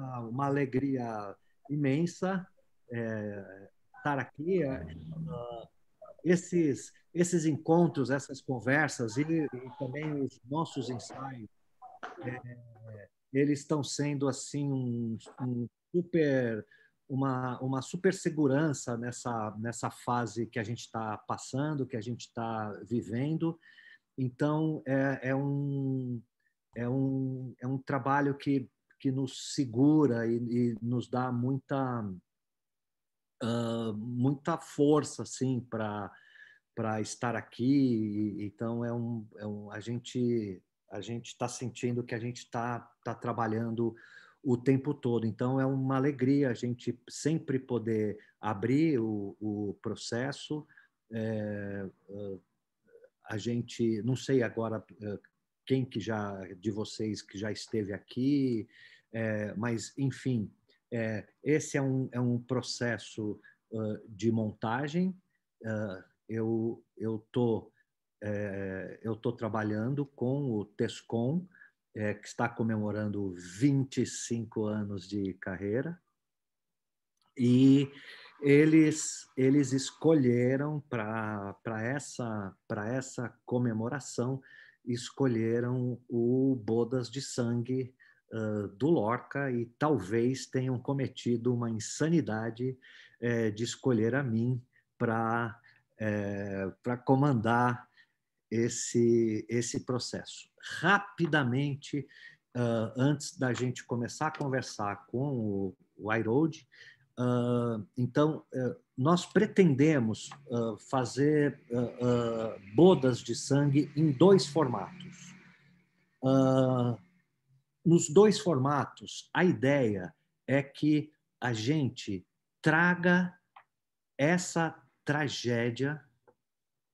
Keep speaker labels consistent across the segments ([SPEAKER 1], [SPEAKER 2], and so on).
[SPEAKER 1] uma, uma alegria imensa é, estar aqui. É, esses, esses encontros, essas conversas e, e também os nossos ensaios, é, eles estão sendo assim um, um super uma, uma super segurança nessa, nessa fase que a gente está passando, que a gente está vivendo. Então, é, é, um, é, um, é um trabalho que que nos segura e, e nos dá muita, uh, muita força assim, para para estar aqui. Então é um, é um a gente a gente está sentindo que a gente está tá trabalhando o tempo todo. Então é uma alegria a gente sempre poder abrir o, o processo. É, a gente não sei agora quem que já de vocês que já esteve aqui, é, mas enfim, é, esse é um, é um processo uh, de montagem. Uh, eu eu tô é, eu tô trabalhando com o Tescom é, que está comemorando 25 anos de carreira e eles eles escolheram para para essa para essa comemoração escolheram o Bodas de Sangue uh, do Lorca e talvez tenham cometido uma insanidade eh, de escolher a mim para eh, para comandar esse esse processo. Rapidamente, uh, antes da gente começar a conversar com o, o iRoad, uh, então nós pretendemos uh, fazer uh, uh, bodas de sangue em dois formatos. nos dois formatos, a ideia é que a gente traga essa tragédia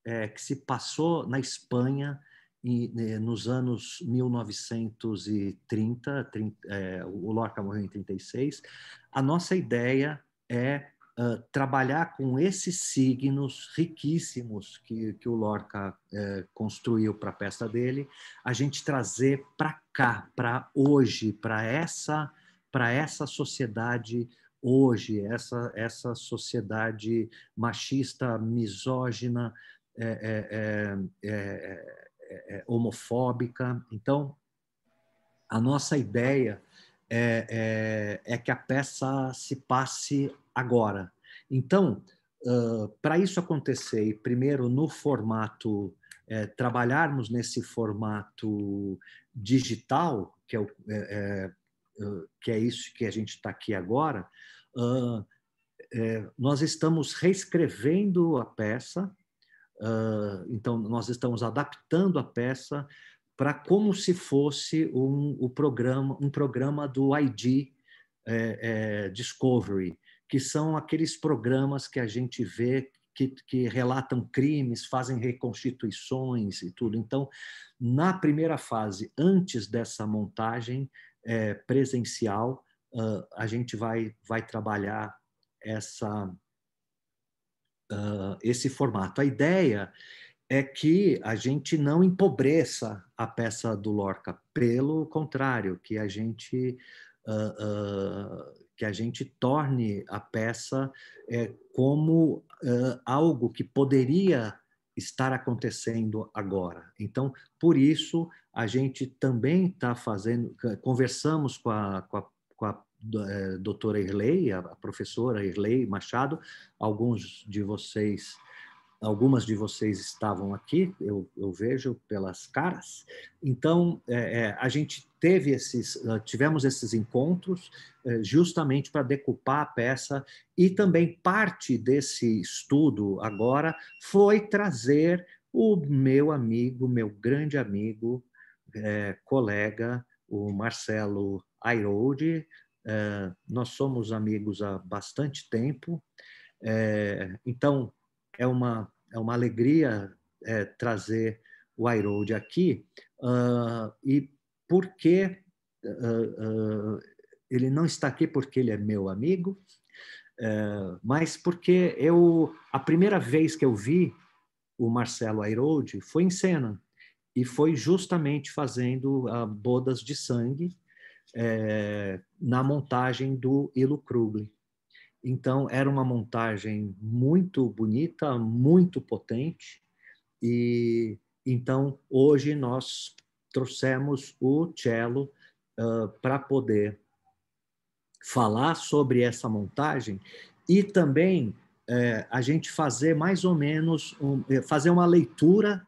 [SPEAKER 1] é, que se passou na Espanha e, e, né, nos anos 1930, 30, é, o Lorca morreu em 36. A nossa ideia é trabalhar com esses signos riquíssimos que, que o Lorca uh, construiu para a peça dele, a gente trazer para cá, para hoje, para essa, para essa sociedade hoje, essa, essa sociedade machista, misógina, é, é, é, homofóbica. Então, a nossa ideia é, é, é que a peça se passe agora. Então, uh, para isso acontecer, e primeiro no formato, é, trabalharmos nesse formato digital, que é, o, é, é, que é isso que a gente está aqui agora, uh, nós estamos reescrevendo a peça, uh, então nós estamos adaptando a peça, para como se fosse um, um, programa, um programa do ID é, é, Discovery, que são aqueles programas que a gente vê que, que, relatam crimes, fazem reconstituições e tudo. Então, na primeira fase, antes dessa montagem é, presencial, uh, a gente vai, vai trabalhar essa, uh, esse formato. A ideia é que a gente não empobreça a peça do Lorca, pelo contrário, que a gente uh, uh, que a gente torne a peça uh, como ah, algo que poderia estar acontecendo agora. Então, por isso a gente também está fazendo, conversamos com a, com a, com a eh, doutora Irley, a professora Irley Machado, alguns de vocês algumas de vocês estavam aqui, eu, eu vejo pelas caras. Então, é, é a gente teve esses, ah, tivemos esses encontros é, justamente para decupar a peça e também parte desse estudo agora foi trazer o meu amigo, meu grande amigo, é, colega, o Marcelo Airode. É, nós somos amigos há bastante tempo. É, então, é uma, é uma alegria é, trazer o iRoad aqui uh, e porque uh, ah, uh, ah, ele não está aqui porque ele é meu amigo, é, mas porque eu a primeira vez que eu vi o Marcelo Airold foi em cena e foi justamente fazendo Bodas de Sangue é, na montagem do Ilo Krugli. Então, era uma montagem muito bonita, muito potente. E então, hoje nós trouxemos o cello uh, para poder falar sobre essa montagem e também a gente fazer mais ou menos um, fazer uma leitura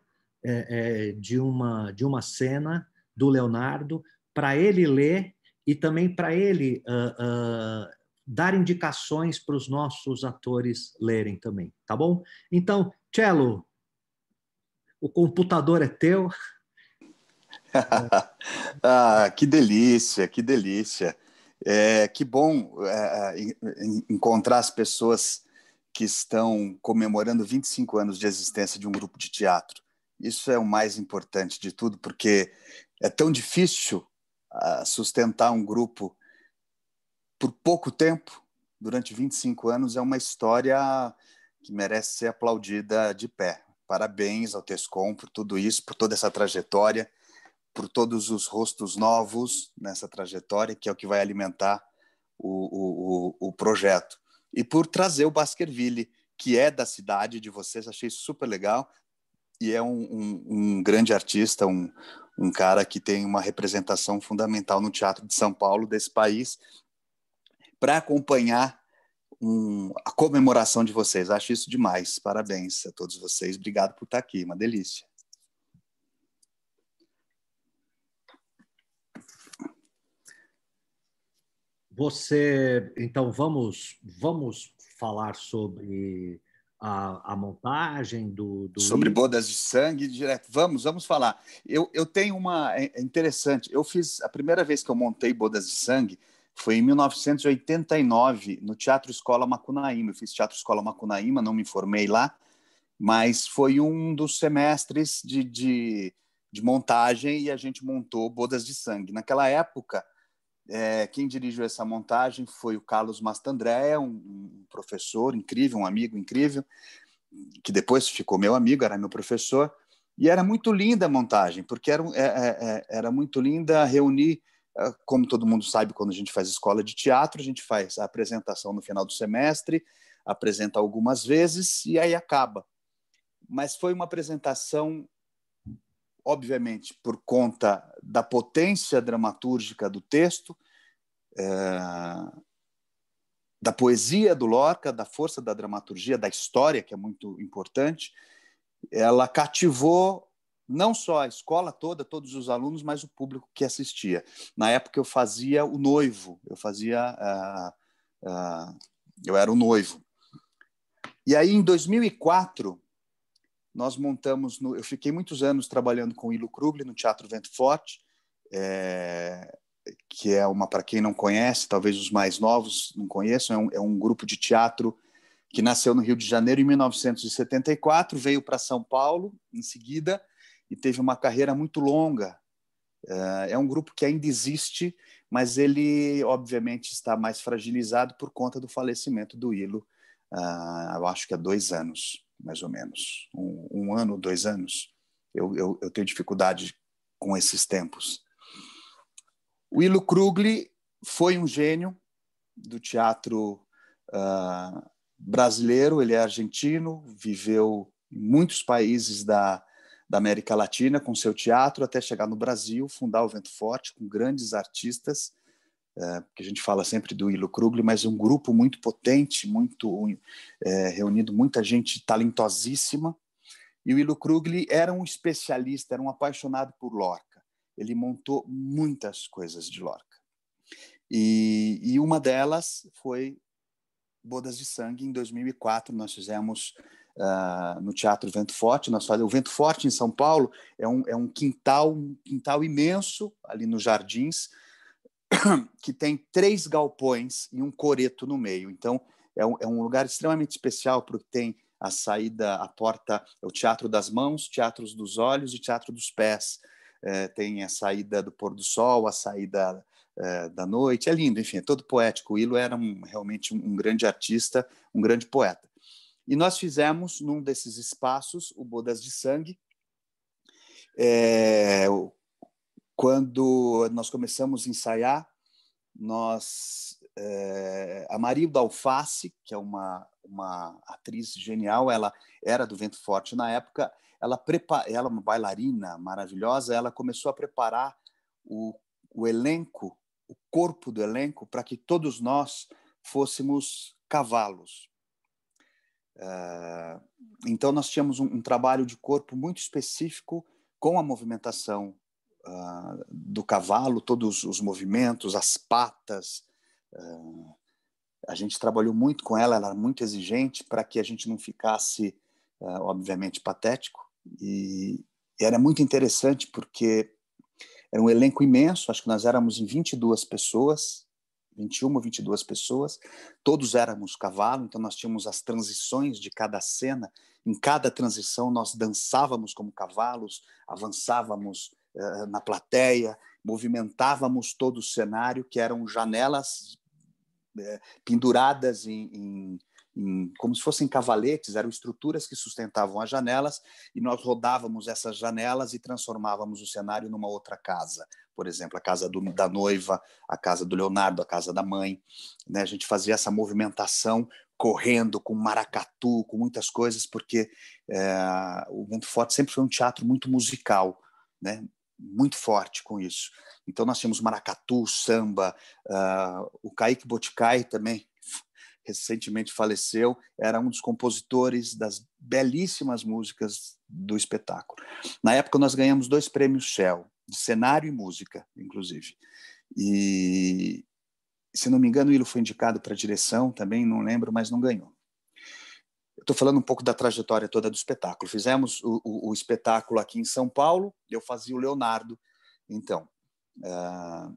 [SPEAKER 1] de uma de uma cena do Leonardo para ele ler e também para ele uh, dar indicações para os nossos atores lerem também, tá bom? Então, Cello, o computador é teu.
[SPEAKER 2] ah, que delícia, que delícia. É, que bom é, é encontrar as pessoas que estão comemorando 25 anos de existência de um grupo de teatro. Isso é o mais importante de tudo, porque é tão difícil ah, sustentar um grupo por pouco tempo, durante 25 anos, é uma história que merece ser aplaudida de pé. Parabéns ao Tescom por tudo isso, por toda essa trajetória, por todos os rostos novos nessa trajetória, que é o que vai alimentar o, o, o projeto. E por trazer o Baskerville, que é da cidade de vocês, achei super legal. E é um, um, um grande artista, um, um cara que tem uma representação fundamental no teatro de São Paulo, desse país, para acompanhar um, a comemoração de vocês. Acho isso demais. Parabéns a todos vocês. Obrigado por estar aqui. Uma delícia.
[SPEAKER 1] Você, então, vamos vamos falar sobre a, a montagem
[SPEAKER 2] do, do, sobre bodas de sangue direto. Vamos vamos falar. Eu, eu tenho uma é, é interessante. Eu fiz a primeira vez que eu montei bodas de sangue foi em 1989, no Teatro Escola Macunaíma. Eu fiz Teatro Escola Macunaíma, não me formei lá, mas foi um dos semestres de, de, de montagem e a gente montou Bodas de Sangue. Naquela época, é, quem dirigiu essa montagem foi o Carlos Mastandré, um, um professor incrível, um amigo incrível, que depois ficou meu amigo, era meu professor. E era muito linda a montagem, porque era, era, é, é, é, era muito linda reunir ah, como todo mundo sabe, quando a gente faz escola de teatro, a gente faz a apresentação no final do semestre, apresenta algumas vezes e aí acaba. Mas foi uma apresentação, obviamente, por conta da potência dramatúrgica do texto, é, da poesia do Lorca, da força da dramaturgia, da história, que é muito importante, ela cativou não só a escola toda, todos os alunos, mas o público que assistia. Na época eu fazia o noivo, eu fazia, uh, uh, eu era o noivo. E aí em 2004 nós montamos, no, eu fiquei muitos anos trabalhando com o Ilo Krugli no Teatro Vento Forte, é, que é uma para quem não conhece, talvez os mais novos não conheçam, é um, é um grupo de teatro que nasceu no Rio de Janeiro em 1974, veio para São Paulo em seguida e teve uma carreira muito longa. É, é um grupo que ainda existe, mas ele, obviamente, está mais fragilizado por conta do falecimento do Ilo, ah, eu acho que há dois anos, mais ou menos. Um, um ano, dois anos. Eu, eu, eu tenho dificuldade com esses tempos. O Ilo Krugli foi um gênio do teatro uh, brasileiro, ele é argentino, viveu em muitos países da da América Latina com seu teatro até chegar no Brasil, fundar o Vento Forte com grandes artistas, é, que a gente fala sempre do Ilo Krugli, mas um grupo muito potente, muito é, reunido muita gente talentosíssima. E o Ilo Krugli era um especialista, era um apaixonado por Lorca. Ele montou muitas coisas de Lorca. E, e uma delas foi Bodas de Sangue. Em 2004, nós fizemos Uh, no Teatro Vento Forte. Nós fazemos, o Vento Forte em São Paulo é um, é um quintal, um quintal imenso ali nos jardins, que tem três galpões e um coreto no meio. Então é um, é um lugar extremamente especial porque tem a saída, a porta, é o Teatro das Mãos, Teatro dos Olhos e Teatro dos Pés. É, tem a saída do pôr do sol, a saída é, da noite, é lindo, enfim, é todo poético. O Ilo era um, realmente um grande artista, um grande poeta. E nós fizemos, num desses espaços, o Bodas de Sangue. É, quando nós começamos a ensaiar, nós é, a Marilda Alface, que é uma, uma atriz genial, ela era do Vento Forte na época, ela, ela é uma bailarina maravilhosa, ela começou a preparar o, o elenco, o corpo do elenco, para que todos nós fôssemos cavalos. Ah, então, nós tínhamos um, um, trabalho de corpo muito específico com a movimentação uh, do cavalo, todos os movimentos, as patas. Uh, a gente trabalhou muito com ela, ela era muito exigente para que a gente não ficasse, obviamente, patético. E, e era muito interessante porque era um elenco imenso, acho que nós éramos em 22 pessoas 21, 22 pessoas, todos éramos cavalo, então nós tínhamos as transições de cada cena, em cada transição nós dançávamos como cavalos, avançávamos uh, na plateia, movimentávamos todo o cenário, que eram janelas uh, penduradas em, em como se fossem cavaletes, eram estruturas que sustentavam as janelas, e nós rodávamos essas janelas e transformávamos o cenário numa outra casa, por exemplo, a casa do, da noiva, a casa do Leonardo, a casa da mãe. Né? A gente fazia essa movimentação correndo, com maracatu, com muitas coisas, porque é, o Vento Forte sempre foi um teatro muito musical, né? muito forte com isso. Então nós tínhamos maracatu, samba, uh, o Kaique Boticai também recentemente faleceu, era um dos compositores das belíssimas músicas do espetáculo. Na época nós ganhamos dois prêmios Shell, de cenário e música, inclusive. E, se não me engano, o Ilo foi indicado para direção também, não lembro, mas não ganhou. Estou falando um pouco da trajetória toda do espetáculo. Fizemos o, o, o, espetáculo aqui em São Paulo, eu fazia o Leonardo. Então, uh...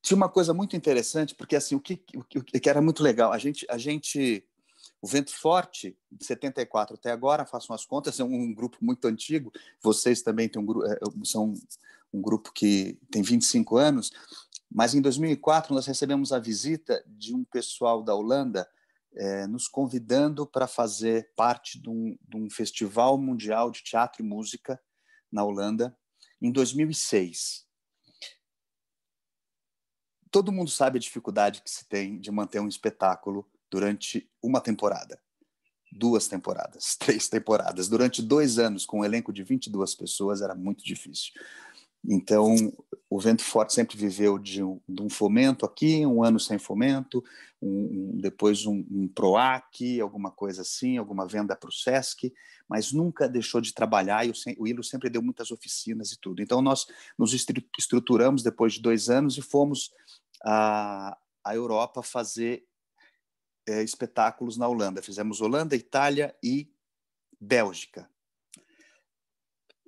[SPEAKER 2] tinha uma coisa muito interessante, porque assim o que, o que, o que era muito legal, a gente, a gente o Vento Forte, de 74 até agora, façam as contas, é um grupo muito antigo, vocês também têm um, é, são um grupo que tem 25 anos, mas em 2004 nós recebemos a visita de um pessoal da Holanda é, nos convidando para fazer parte de um, de um, festival mundial de teatro e música na Holanda em 2006. Todo mundo sabe a dificuldade que se tem de manter um espetáculo durante uma temporada, duas temporadas, três temporadas, durante dois anos, com um elenco de 22 pessoas, era muito difícil. Então, o Vento Forte sempre viveu de um, de um fomento aqui, um ano sem fomento, um, um, depois um, um PROAC, alguma coisa assim, alguma venda para o SESC, mas nunca deixou de trabalhar e o, o ILO sempre deu muitas oficinas e tudo. Então, nós nos estruturamos depois de dois anos e fomos à, à Europa fazer é, espetáculos na Holanda. Fizemos Holanda, Itália e Bélgica.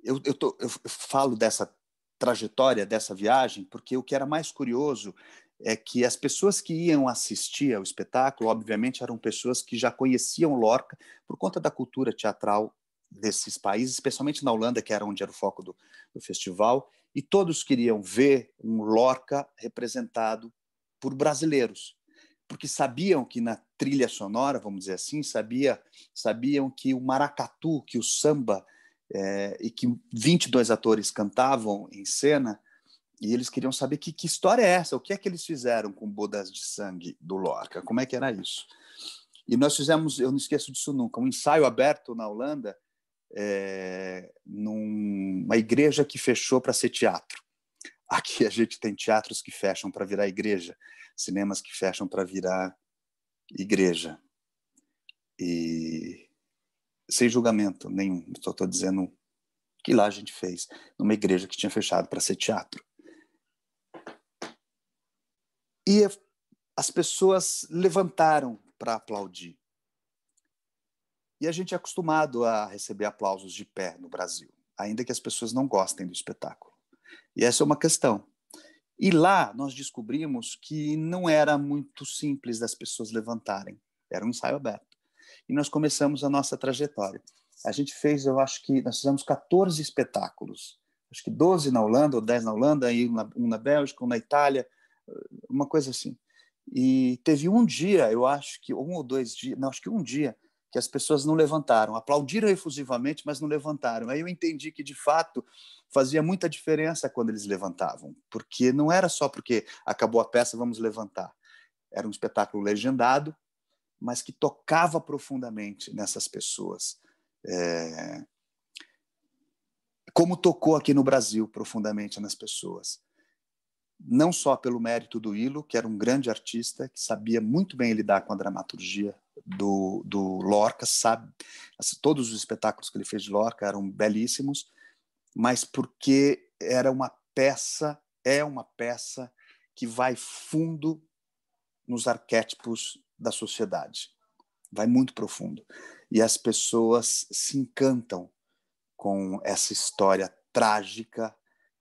[SPEAKER 2] Eu, eu, tô, eu falo dessa trajetória, dessa viagem, porque o que era mais curioso é que as pessoas que iam assistir ao espetáculo, obviamente, eram pessoas que já conheciam Lorca por conta da cultura teatral desses países, especialmente na Holanda, que era onde era o foco do, do festival, e todos queriam ver um Lorca representado por brasileiros porque sabiam que na trilha sonora, vamos dizer assim, sabia, sabiam que o maracatu, que o samba, é, e que 22 atores cantavam em cena, e eles queriam saber que, que história é essa, o que é que eles fizeram com Bodas de Sangue do Lorca, como é que era isso. E nós fizemos, eu não esqueço disso nunca, um ensaio aberto na Holanda, é, numa igreja que fechou para ser teatro. Aqui a gente tem teatros que fecham para virar igreja, cinemas que fecham para virar igreja. E sem julgamento nenhum, só estou dizendo que lá a gente fez, numa igreja que tinha fechado para ser teatro. E as pessoas levantaram para aplaudir. E a gente é acostumado a receber aplausos de pé no Brasil, ainda que as pessoas não gostem do espetáculo. E essa é uma questão. E lá nós descobrimos que não era muito simples das pessoas levantarem, era um ensaio aberto. E nós começamos a nossa trajetória. A gente fez, eu acho que nós fizemos 14 espetáculos, acho que 12 na Holanda, ou 10 na Holanda, e um na Bélgica, um na Itália, uma coisa assim. E teve um dia, eu acho que um ou dois dias, não, acho que um dia, que as pessoas não levantaram, aplaudiram efusivamente, mas não levantaram. Aí eu entendi que, de fato, fazia muita diferença quando eles levantavam, porque não era só porque acabou a peça, vamos levantar. Era um espetáculo legendado, mas que tocava profundamente nessas pessoas. É... Como tocou aqui no Brasil profundamente nas pessoas. Não só pelo mérito do Ilo, que era um grande artista, que sabia muito bem lidar com a dramaturgia do, do Lorca, sabe? Assim, todos os espetáculos que ele fez de Lorca eram belíssimos, mas porque era uma peça, é uma peça que vai fundo nos arquétipos da sociedade. Vai muito profundo. E as pessoas se encantam com essa história trágica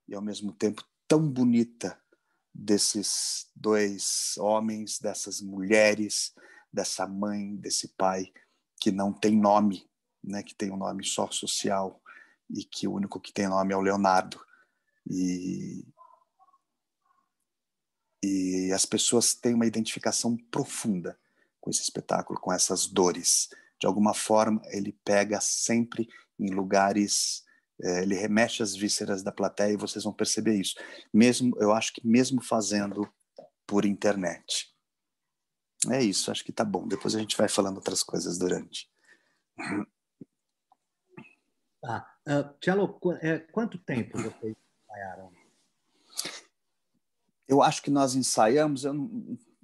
[SPEAKER 2] e, ao mesmo tempo, tão bonita desses dois homens, dessas mulheres, dessa mãe, desse pai, que não tem nome, né, que tem um nome só social e que o único que tem nome é o Leonardo. E, e as pessoas têm uma identificação profunda com esse espetáculo, com essas dores. De alguma forma, ele pega sempre em lugares, é, ele remexe as vísceras da plateia e vocês vão perceber isso. Mesmo, eu acho que mesmo fazendo por internet. É isso, acho que tá bom. Depois a gente vai falando outras coisas durante. Ah, Uh, Tiago, é, quanto tempo vocês ensaiaram? Eu acho que nós ensaiamos eu,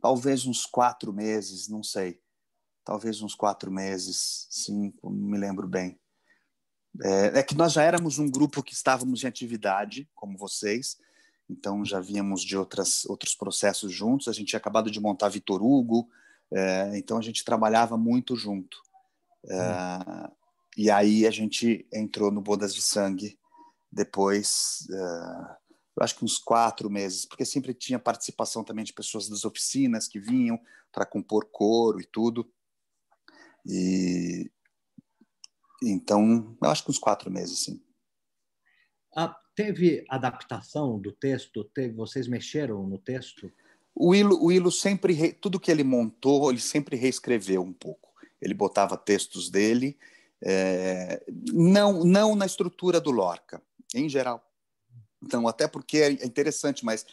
[SPEAKER 2] talvez uns quatro meses, não sei. Talvez uns quatro meses, cinco, não me lembro bem. É, é que nós já éramos um grupo que estávamos em atividade, como vocês, então já víamos de outras, outros processos juntos. A gente tinha acabado de montar Vitor Hugo, é, então a gente trabalhava muito junto. É, hum. E aí a gente entrou no Bodas de Sangue depois, uh, acho que uns quatro meses, porque sempre tinha participação também de pessoas das oficinas que vinham para compor coro e tudo. E então, acho que uns quatro meses, sim.
[SPEAKER 1] Ah, teve adaptação do texto? Teve, vocês mexeram no texto?
[SPEAKER 2] O Ilo, o Ilo sempre, re, tudo que ele montou, ele sempre reescreveu um pouco. Ele botava textos dele é, não, não na estrutura do Lorca, em geral. Então, até porque é interessante, mas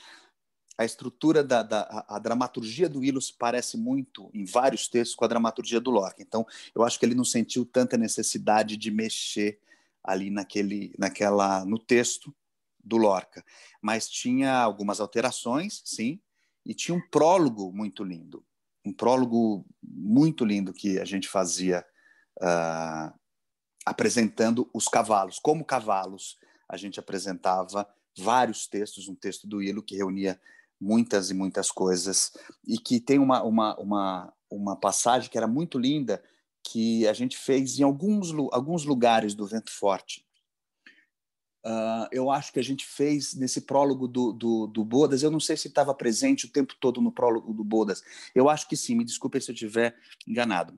[SPEAKER 2] a estrutura da, da a, a dramaturgia do Ilus parece muito em vários textos com a dramaturgia do Lorca. Então, eu acho que ele não sentiu tanta necessidade de mexer ali naquele, naquela, no texto do Lorca, mas tinha algumas alterações, sim, e tinha um prólogo muito lindo, um prólogo muito lindo que a gente fazia uh, apresentando os cavalos. Como cavalos, a gente apresentava vários textos, um texto do Hilo que reunia muitas e muitas coisas, e que tem uma, uma, uma, uma passagem que era muito linda, que a gente fez em alguns, alguns lugares do Vento Forte. Uh, eu acho que a gente fez nesse prólogo do, do, do Bodas, eu não sei se estava presente o tempo todo no prólogo do Bodas, eu acho que sim, me desculpe se eu estiver enganado,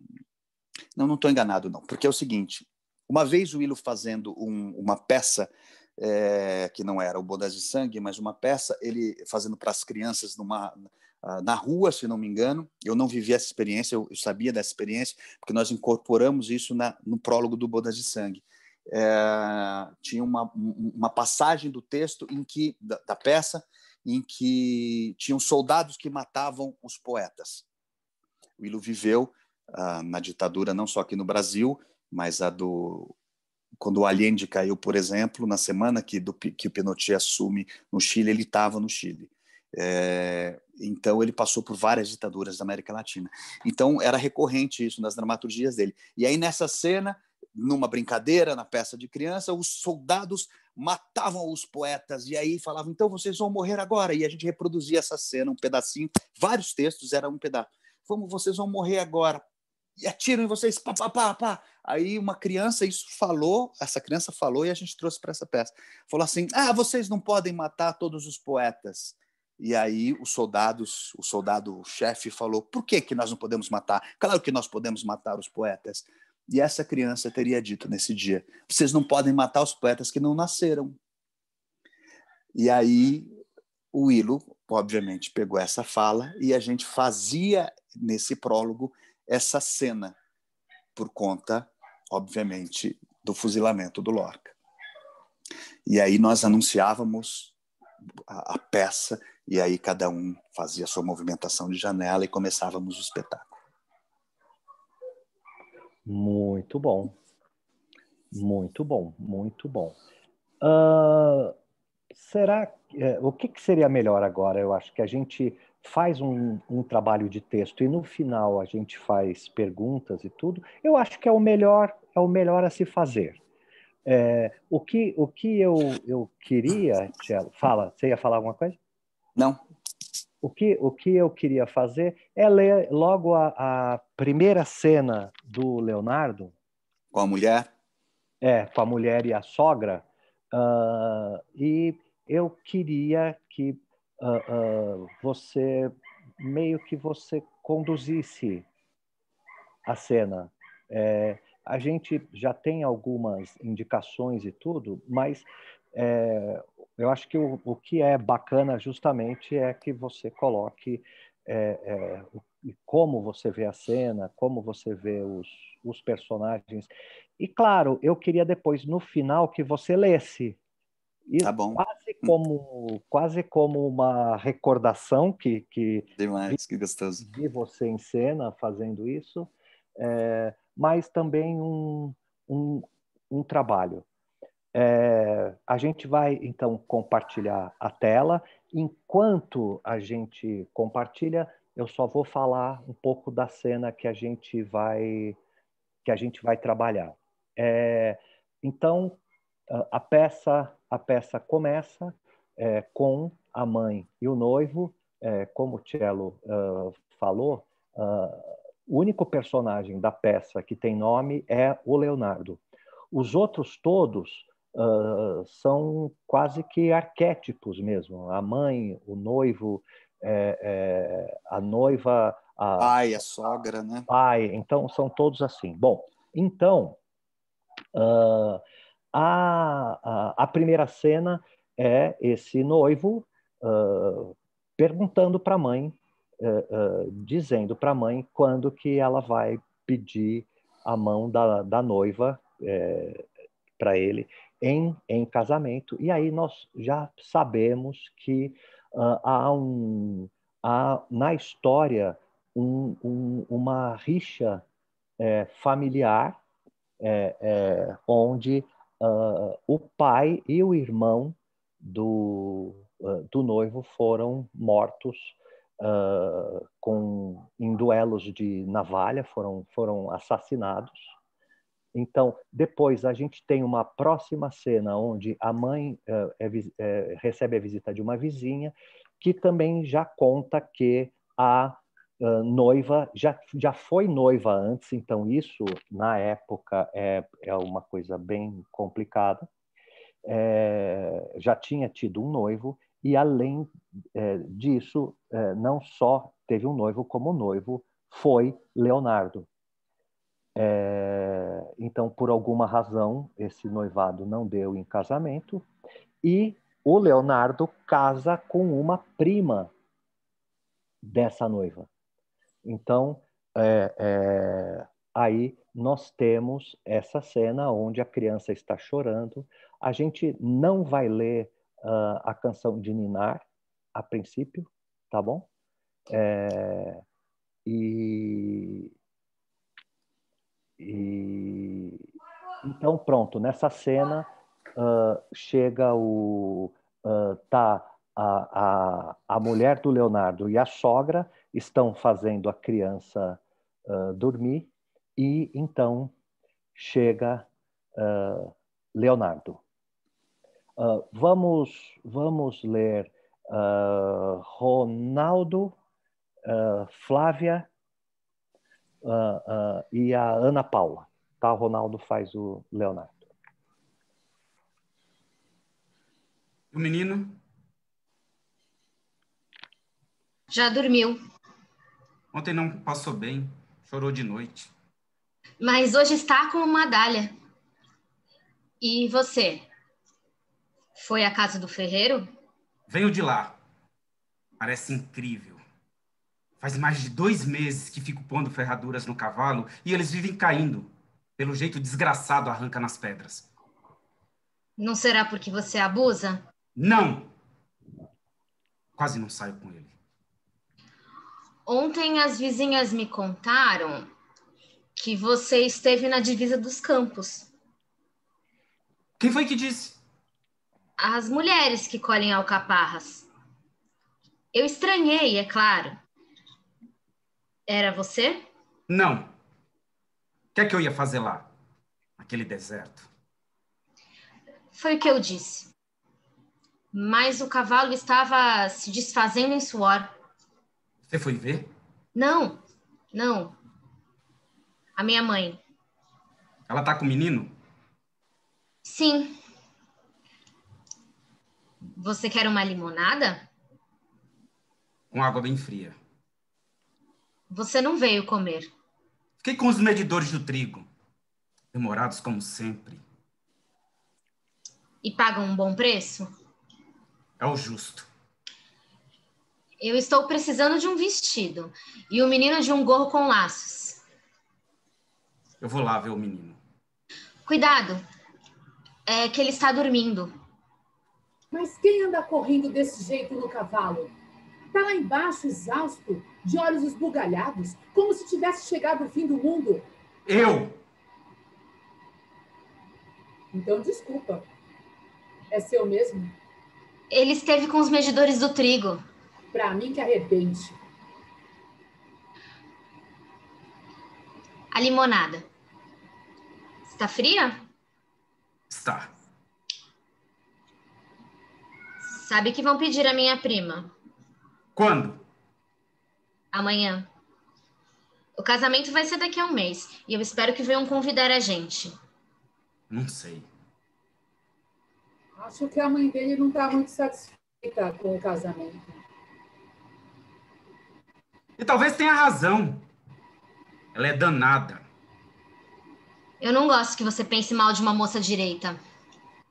[SPEAKER 2] não, não estou enganado, não. Porque é o seguinte: uma vez o Willo fazendo um, uma peça, é, que não era o Bodas de Sangue, mas uma peça, ele fazendo para as crianças numa, ah, na rua, se não me engano. Eu não vivi essa experiência, eu, eu sabia dessa experiência, porque nós incorporamos isso na, no prólogo do Bodas de Sangue. É, tinha uma, uma passagem do texto em que da, da, peça em que tinham soldados que matavam os poetas. O Ilo viveu na ditadura, não só aqui no Brasil, mas a do quando o Allende caiu, por exemplo, na semana que, do, que o Pinochet assume no Chile, ele estava no Chile. É, então ele passou por várias ditaduras da América Latina. Então era recorrente isso nas dramaturgias dele. E aí nessa cena, numa brincadeira na peça de criança, os soldados matavam os poetas e aí falavam: então vocês vão morrer agora. E a gente reproduzia essa cena, um pedacinho, vários textos, era um pedaço. Vamos, vocês vão morrer agora e atiram em vocês, pá, pá, pá, pá. Aí uma criança isso falou, essa criança falou e a gente trouxe para essa peça. Falou assim: "Ah, vocês não podem matar todos os poetas". E aí os soldados, o soldado chefe falou: "Por que que nós não podemos matar? Claro que nós podemos matar os poetas". E essa criança teria dito nesse dia: "Vocês não podem matar os poetas que não nasceram". E aí o Ilo, obviamente, pegou essa fala e a gente fazia nesse prólogo essa cena, por conta, obviamente, do fuzilamento do Lorca. E aí nós anunciávamos a, a peça, e aí cada um fazia sua movimentação de janela e começávamos o espetáculo.
[SPEAKER 1] Muito bom. Muito bom, muito bom. Uh, será é, o que, que, seria melhor agora? Eu acho que a gente faz um, um, trabalho de texto e no final a gente faz perguntas e tudo, eu acho que é o melhor, é o melhor a se fazer. É, o que, o que eu, eu queria, Tchelo, fala, você ia falar alguma coisa? Não. O que, o que eu queria fazer é ler logo a, a primeira cena do Leonardo. Com a mulher? É, com a mulher e a sogra. Uh, e eu queria que uh, uh, você meio que você conduzisse a cena. É, a gente já tem algumas indicações e tudo, mas é, eu acho que o, o, que é bacana justamente é que você coloque é, é como você vê a cena, como você vê os, os personagens. E claro, eu queria depois, no final, que você lesse isso, tá bom. Quase hum. como, quase como uma recordação que, que, Demais, que gostoso. De você em cena fazendo isso, é, mas também um, um, um trabalho. É, a gente vai então compartilhar a tela. Enquanto a gente compartilha, eu só vou falar um pouco da cena que a gente vai que a gente vai trabalhar. É, então, ah, a peça a peça começa é, com a mãe e o noivo, é, como o Cello uh, falou, uh, o único personagem da peça que tem nome é o Leonardo. Os outros todos uh, são quase que arquétipos mesmo. A mãe, o noivo, é, é, a noiva, a pai, a sogra, né? Pai. Então são todos assim. Bom, então Uh, a, a, primeira cena é esse noivo uh, perguntando para a mãe, uh, uh, dizendo para a mãe quando que ela vai pedir a mão da, da noiva é, para ele em, em casamento. E aí nós já sabemos que há, um, há na história um, um, uma rixa é, familiar é, onde uh, o pai e o irmão do, uh, do noivo foram mortos uh, com, em duelos de navalha, foram, foram assassinados. Então, depois a gente tem uma próxima cena onde a mãe ah, é, é, recebe a visita de uma vizinha que também já conta que há uh, noiva, já, já foi noiva antes, então isso, na época, é, é uma coisa bem complicada. É, já tinha tido um noivo, e além é, disso, é, não só teve um noivo, como o noivo foi Leonardo. É, então, por alguma razão, esse noivado não deu em casamento, e o Leonardo casa com uma prima dessa noiva. Então, é, é, aí nós temos essa cena onde a criança está chorando. A gente não vai ler uh, a canção de Ninar, a princípio, tá bom? É, e, e, então pronto, nessa cena uh, chega o uh, tá a, a, a mulher do Leonardo e a sogra estão fazendo a criança uh, dormir e então chega uh, Leonardo. Uh, vamos, vamos ler Ronaldo, Flávia e a Ana Paula. Tá? O Ronaldo faz o Leonardo.
[SPEAKER 3] O menino?
[SPEAKER 4] Já dormiu.
[SPEAKER 3] Ontem não passou bem, chorou de noite.
[SPEAKER 4] Mas hoje está com uma dália. E você? Foi à casa do ferreiro?
[SPEAKER 3] Venho de lá. Parece incrível. Faz mais de dois meses que fico pondo ferraduras no cavalo e eles vivem caindo. Pelo jeito desgraçado arranca nas pedras.
[SPEAKER 4] Não será porque você abusa?
[SPEAKER 3] Não! Quase não saio com ele.
[SPEAKER 4] Ontem as vizinhas me contaram que você esteve na divisa dos campos. Quem foi que disse? As mulheres que colhem alcaparras. Eu estranhei, é claro. Era você?
[SPEAKER 3] Não. O que é que eu ia fazer lá? Naquele deserto.
[SPEAKER 4] Foi o que eu disse. Mas o cavalo estava se desfazendo em suor. Você foi ver? Não, não. A minha mãe.
[SPEAKER 3] Ela tá com o menino?
[SPEAKER 4] Sim. Você quer uma limonada?
[SPEAKER 3] Com água bem fria.
[SPEAKER 4] Você não veio comer.
[SPEAKER 3] Fiquei com os medidores do trigo. Demorados como sempre.
[SPEAKER 4] E pagam um bom preço?
[SPEAKER 3] É o justo
[SPEAKER 4] eu estou precisando de um vestido e o menino de um gorro com laços.
[SPEAKER 3] Eu vou lá ver o menino.
[SPEAKER 4] Cuidado,
[SPEAKER 5] é que ele está dormindo. Mas quem anda correndo desse jeito no cavalo? Está lá embaixo, exausto, de olhos esbugalhados, como se tivesse chegado o fim do mundo. Eu! Então, desculpa. É seu mesmo? Ele esteve com os medidores do trigo para mim que arrepende.
[SPEAKER 4] A limonada. Está fria? Está. Sabe que vão pedir a minha prima. Quando? Amanhã. O casamento vai ser daqui a um mês e eu espero que venham convidar a gente.
[SPEAKER 3] Não sei.
[SPEAKER 5] Acho que a mãe dele não está muito satisfeita com o casamento.
[SPEAKER 3] E talvez tenha razão. Ela é danada.
[SPEAKER 4] Eu não gosto que você pense mal de uma moça
[SPEAKER 3] direita.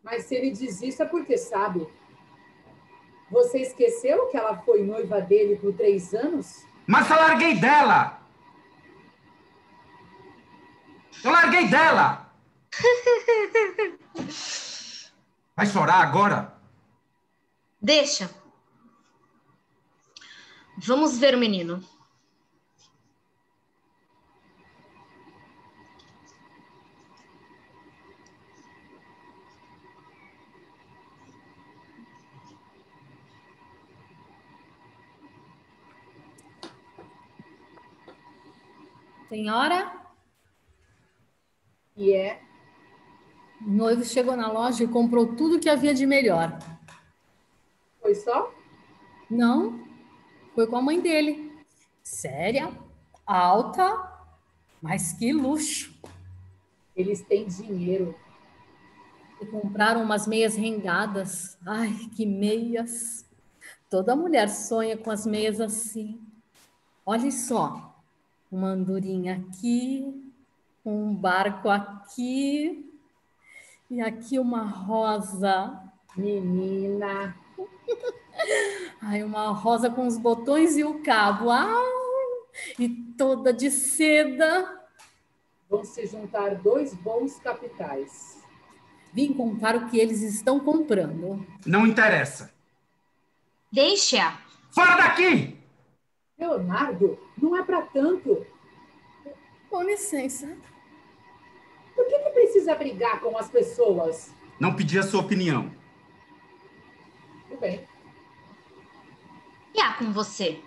[SPEAKER 5] Mas se ele diz isso é porque sabe. Você esqueceu que ela foi noiva dele por três anos?
[SPEAKER 3] Mas eu larguei dela! Eu larguei dela! Vai chorar agora?
[SPEAKER 4] Deixa. Vamos ver o menino.
[SPEAKER 5] Tem hora? E yeah. é. O noivo chegou na loja e comprou tudo que havia de melhor. Foi só? Não. Foi com a mãe dele. Séria, alta, mas que luxo. Eles têm dinheiro. E compraram umas meias rengadas. Ai, que meias! Toda mulher sonha com as meias assim. Olha só, uma andorinha aqui, um barco aqui, e aqui uma rosa. Menina! Ai, uma rosa com os botões e o cabo. Ah, e toda de seda. Vão se juntar dois bons capitais. Vim contar o que eles estão comprando.
[SPEAKER 3] Não interessa.
[SPEAKER 5] Deixa! Fora daqui! Leonardo, não é para tanto. Com licença. Por que, que precisa brigar com as pessoas?
[SPEAKER 3] Não pedi a sua opinião.
[SPEAKER 5] Tudo bem.
[SPEAKER 4] E há com você?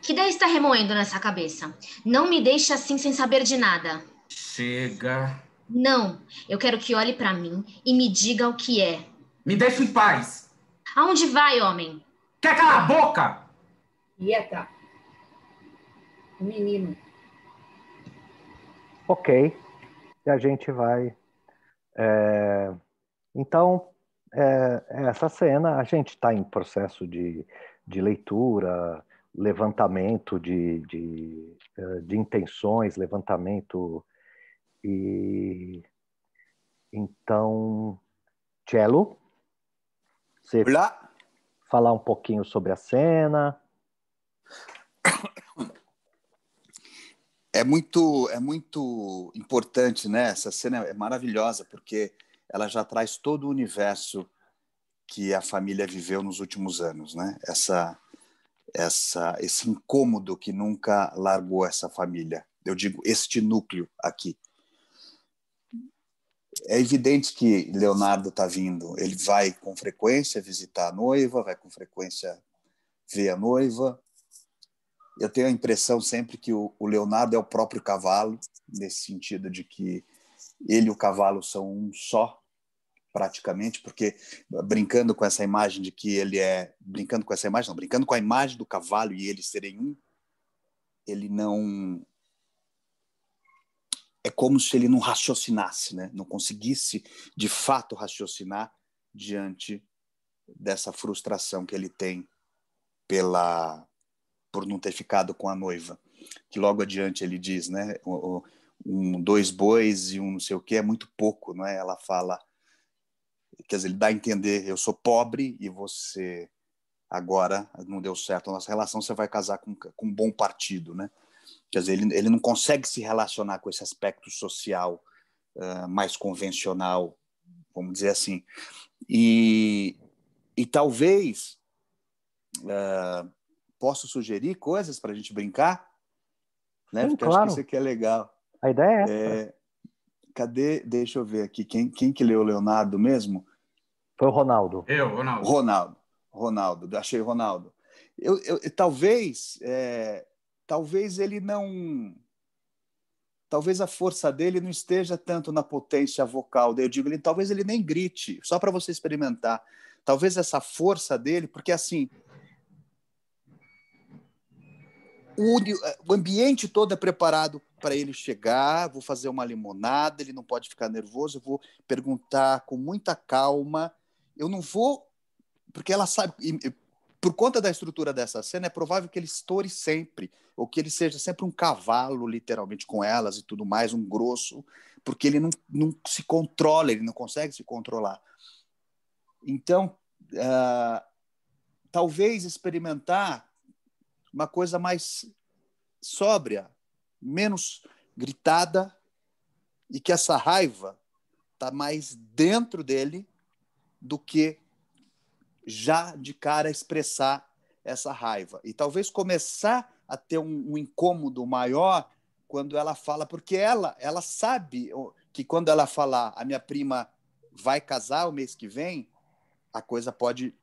[SPEAKER 4] Que ideia está remoendo nessa cabeça? Não me deixe assim sem saber de nada.
[SPEAKER 3] Chega.
[SPEAKER 4] Não, eu quero que olhe para mim e me diga o que é.
[SPEAKER 3] Me deixe em paz.
[SPEAKER 4] Aonde vai, homem?
[SPEAKER 3] Quer calar a boca? Quieta
[SPEAKER 1] o menino. Ok. E a gente vai. É... Então, é, é essa cena, a gente está em processo de, de leitura, levantamento de, de, é, de intenções, levantamento e então Cello, você Olá. falar um pouquinho sobre a cena.
[SPEAKER 2] É muito, é muito importante, né? Essa cena é maravilhosa porque ela já traz todo o universo que a família viveu nos últimos anos, né? Essa, essa, esse incômodo que nunca largou essa família. Eu digo este núcleo aqui. É evidente que Leonardo está vindo. Ele vai com frequência visitar a noiva, vai com frequência ver a noiva, eu tenho a impressão sempre que o, Leonardo é o próprio cavalo, nesse sentido de que ele e o cavalo são um só, praticamente, porque ah, brincando com essa imagem de que ele é. Brincando com essa imagem, não, brincando com a imagem do cavalo e ele serem um, ele não. É como se ele não raciocinasse, né? não conseguisse de fato raciocinar diante dessa frustração que ele tem pela por não ter ficado com a noiva. Que logo adiante ele diz, né? Um, dois bois e um não sei o que é muito pouco, não é? Ela fala, quer dizer, ele dá a entender, eu sou pobre e você agora não deu certo a nossa relação, você vai casar com, com um bom partido, né? Quer dizer, ele, ele não consegue se relacionar com esse aspecto social uh, mais convencional, vamos dizer assim. E, e talvez uh, posso sugerir coisas para a gente brincar?
[SPEAKER 1] Né? Sim, Porque claro. acho que
[SPEAKER 2] isso aqui é legal. A ideia é, é essa. cadê? Deixa eu ver aqui. Quem, quem que leu o Leonardo mesmo? Foi o Ronaldo. Eu, Ronaldo. Ronaldo. Ronaldo. Achei Ronaldo. Eu, eu, talvez, é, talvez ele não. Talvez a força dele não esteja tanto na potência vocal. Eu digo, ele, talvez ele nem grite, só para você experimentar. Talvez essa força dele, porque assim, o, eh, o ambiente todo é preparado para ele chegar, vou fazer uma limonada, ele não pode ficar nervoso, eu vou perguntar com muita calma. Eu não vou, porque ela sabe, e, por conta da estrutura dessa cena, é provável que ele estoure sempre, ou que ele seja sempre um cavalo, literalmente, com elas e tudo mais, um grosso, porque ele não, não se controla, ele não consegue se controlar. Então, uh, talvez experimentar uma coisa mais sóbria, menos gritada, e que essa raiva está mais dentro dele do que já de cara expressar essa raiva. E talvez começar a ter um, um incômodo maior quando ela fala, porque ela, ela sabe que quando ela falar, a minha prima vai casar o mês que vem, a coisa pode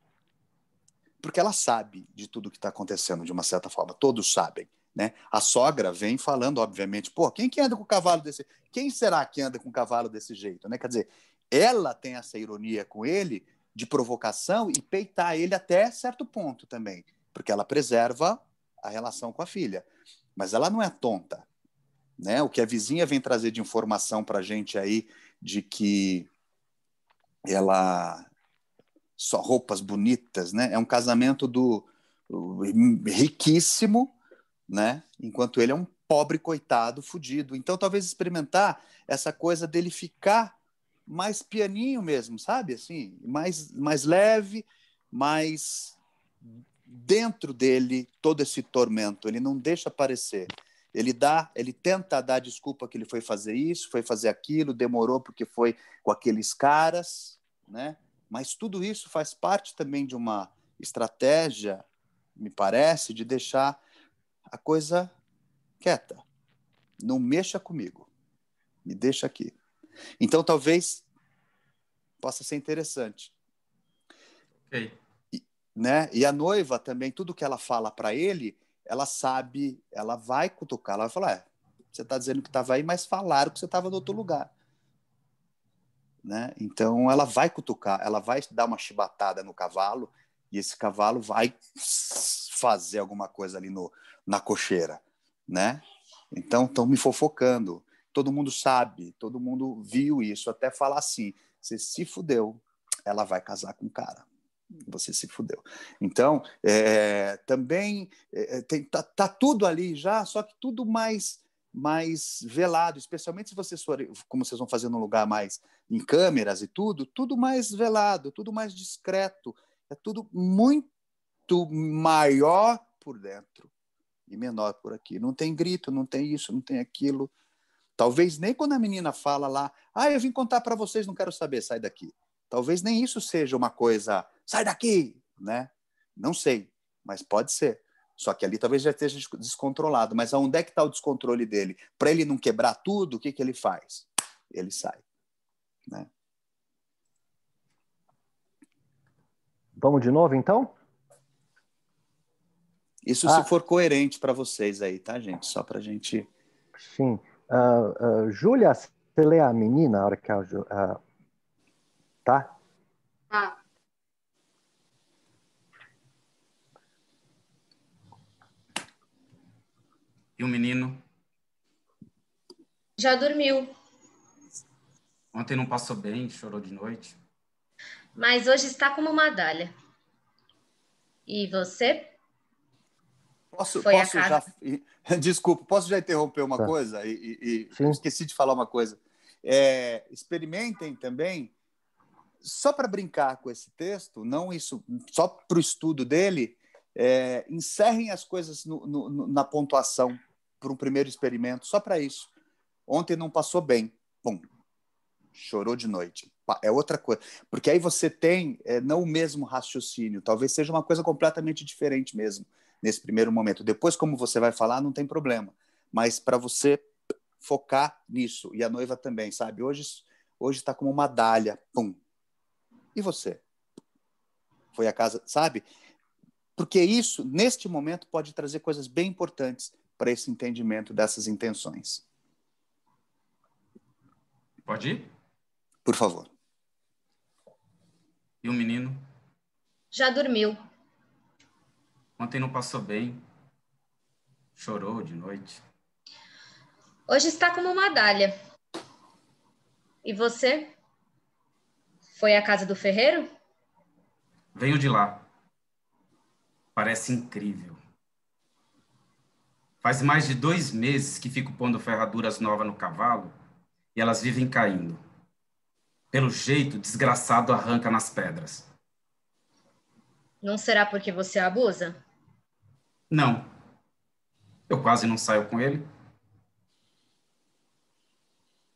[SPEAKER 2] porque ela sabe de tudo que está acontecendo, de uma certa forma, todos sabem. Né? A sogra vem falando, obviamente, pô, quem que anda com o cavalo desse Quem será que anda com o cavalo desse jeito? Né? Quer dizer, ela tem essa ironia com ele de provocação e peitar ele até certo ponto também, porque ela preserva a relação com a filha. Mas ela não é tonta. Né? O que a vizinha vem trazer de informação para a gente aí de que ela só roupas bonitas, né? É um casamento do riquíssimo, né? Enquanto ele é um pobre coitado, fudido. Então talvez experimentar essa coisa dele ficar mais pianinho mesmo, sabe? Assim, mais mais leve, mais dentro dele todo esse tormento, ele não deixa aparecer. Ele dá, ele tenta dar desculpa que ele foi fazer isso, foi fazer aquilo, demorou porque foi com aqueles caras, né? Mas tudo isso faz parte também de uma estratégia, me parece, de deixar a coisa quieta. Não mexa comigo. Me deixa aqui. Então talvez possa ser interessante. Ok. E, né? e a noiva também, tudo que ela fala para ele, ela sabe, ela vai cutucar, ela vai falar: é, você está dizendo que estava aí, mas falaram que você estava no outro lugar. Né? Então ela vai cutucar, ela vai dar uma chibatada no cavalo e esse cavalo vai fazer alguma coisa ali no, na cocheira, né? Então estão me fofocando. Todo mundo sabe, todo mundo viu isso, até falar assim: você se fudeu, ela vai casar com o cara. Você se fudeu. Então, é, também é, tem, tá, tá, tudo ali já, só que tudo mais mais velado, especialmente se vocês forem, como vocês vão fazer num lugar mais em câmeras e tudo, tudo mais velado, tudo mais discreto, é tudo muito maior por dentro e menor por aqui. Não tem grito, não tem isso, não tem aquilo. Talvez nem quando a menina fala lá, ah, eu vim contar para vocês, não quero saber, sai daqui. Talvez nem isso seja uma coisa, sai daqui, né? Não sei, mas pode ser. Só que ali talvez já esteja descontrolado. Mas aonde é que está o descontrole dele? Para ele não quebrar tudo, o que, que ele faz? Ele sai. Né?
[SPEAKER 1] Vamos de novo, então?
[SPEAKER 2] Isso ah. se for coerente para vocês aí, tá, gente? Só para a gente.
[SPEAKER 1] Sim. Uh, uh, Júlia, você lê a menina a hora que a. Uh, tá? Tá. Ah.
[SPEAKER 3] E o menino?
[SPEAKER 4] Já dormiu.
[SPEAKER 3] Ontem não passou bem, chorou de
[SPEAKER 2] noite.
[SPEAKER 4] Mas hoje está como uma medalha. E você?
[SPEAKER 2] Posso, Foi posso já. Desculpa, posso já interromper uma tá. coisa? E, e esqueci de falar uma coisa. É, experimentem também, só para brincar com esse texto, não isso, só para o estudo dele, é, encerrem as coisas no, no, na pontuação para um primeiro experimento, só para isso. Ontem não passou bem. Pum. Chorou de noite. É outra coisa. Porque aí você tem é, não o mesmo raciocínio, talvez seja uma coisa completamente diferente mesmo, nesse primeiro momento. Depois, como você vai falar, não tem problema. Mas para você focar nisso, e a noiva também, sabe? Hoje hoje está como uma dália. Pum. E você? Foi a casa, sabe? Porque isso, neste momento, pode trazer coisas bem importantes para esse entendimento dessas intenções.
[SPEAKER 3] Pode ir? Por favor. E o menino?
[SPEAKER 4] Já dormiu.
[SPEAKER 3] Ontem não passou bem. Chorou de noite.
[SPEAKER 4] Hoje está como uma dália. E você? Foi à casa do ferreiro?
[SPEAKER 3] Venho de lá parece incrível. Faz mais de dois meses que fico pondo ferraduras novas no cavalo e elas vivem caindo. Pelo jeito, desgraçado arranca nas pedras.
[SPEAKER 4] Não será porque você abusa?
[SPEAKER 3] Não. Eu quase não saio com ele.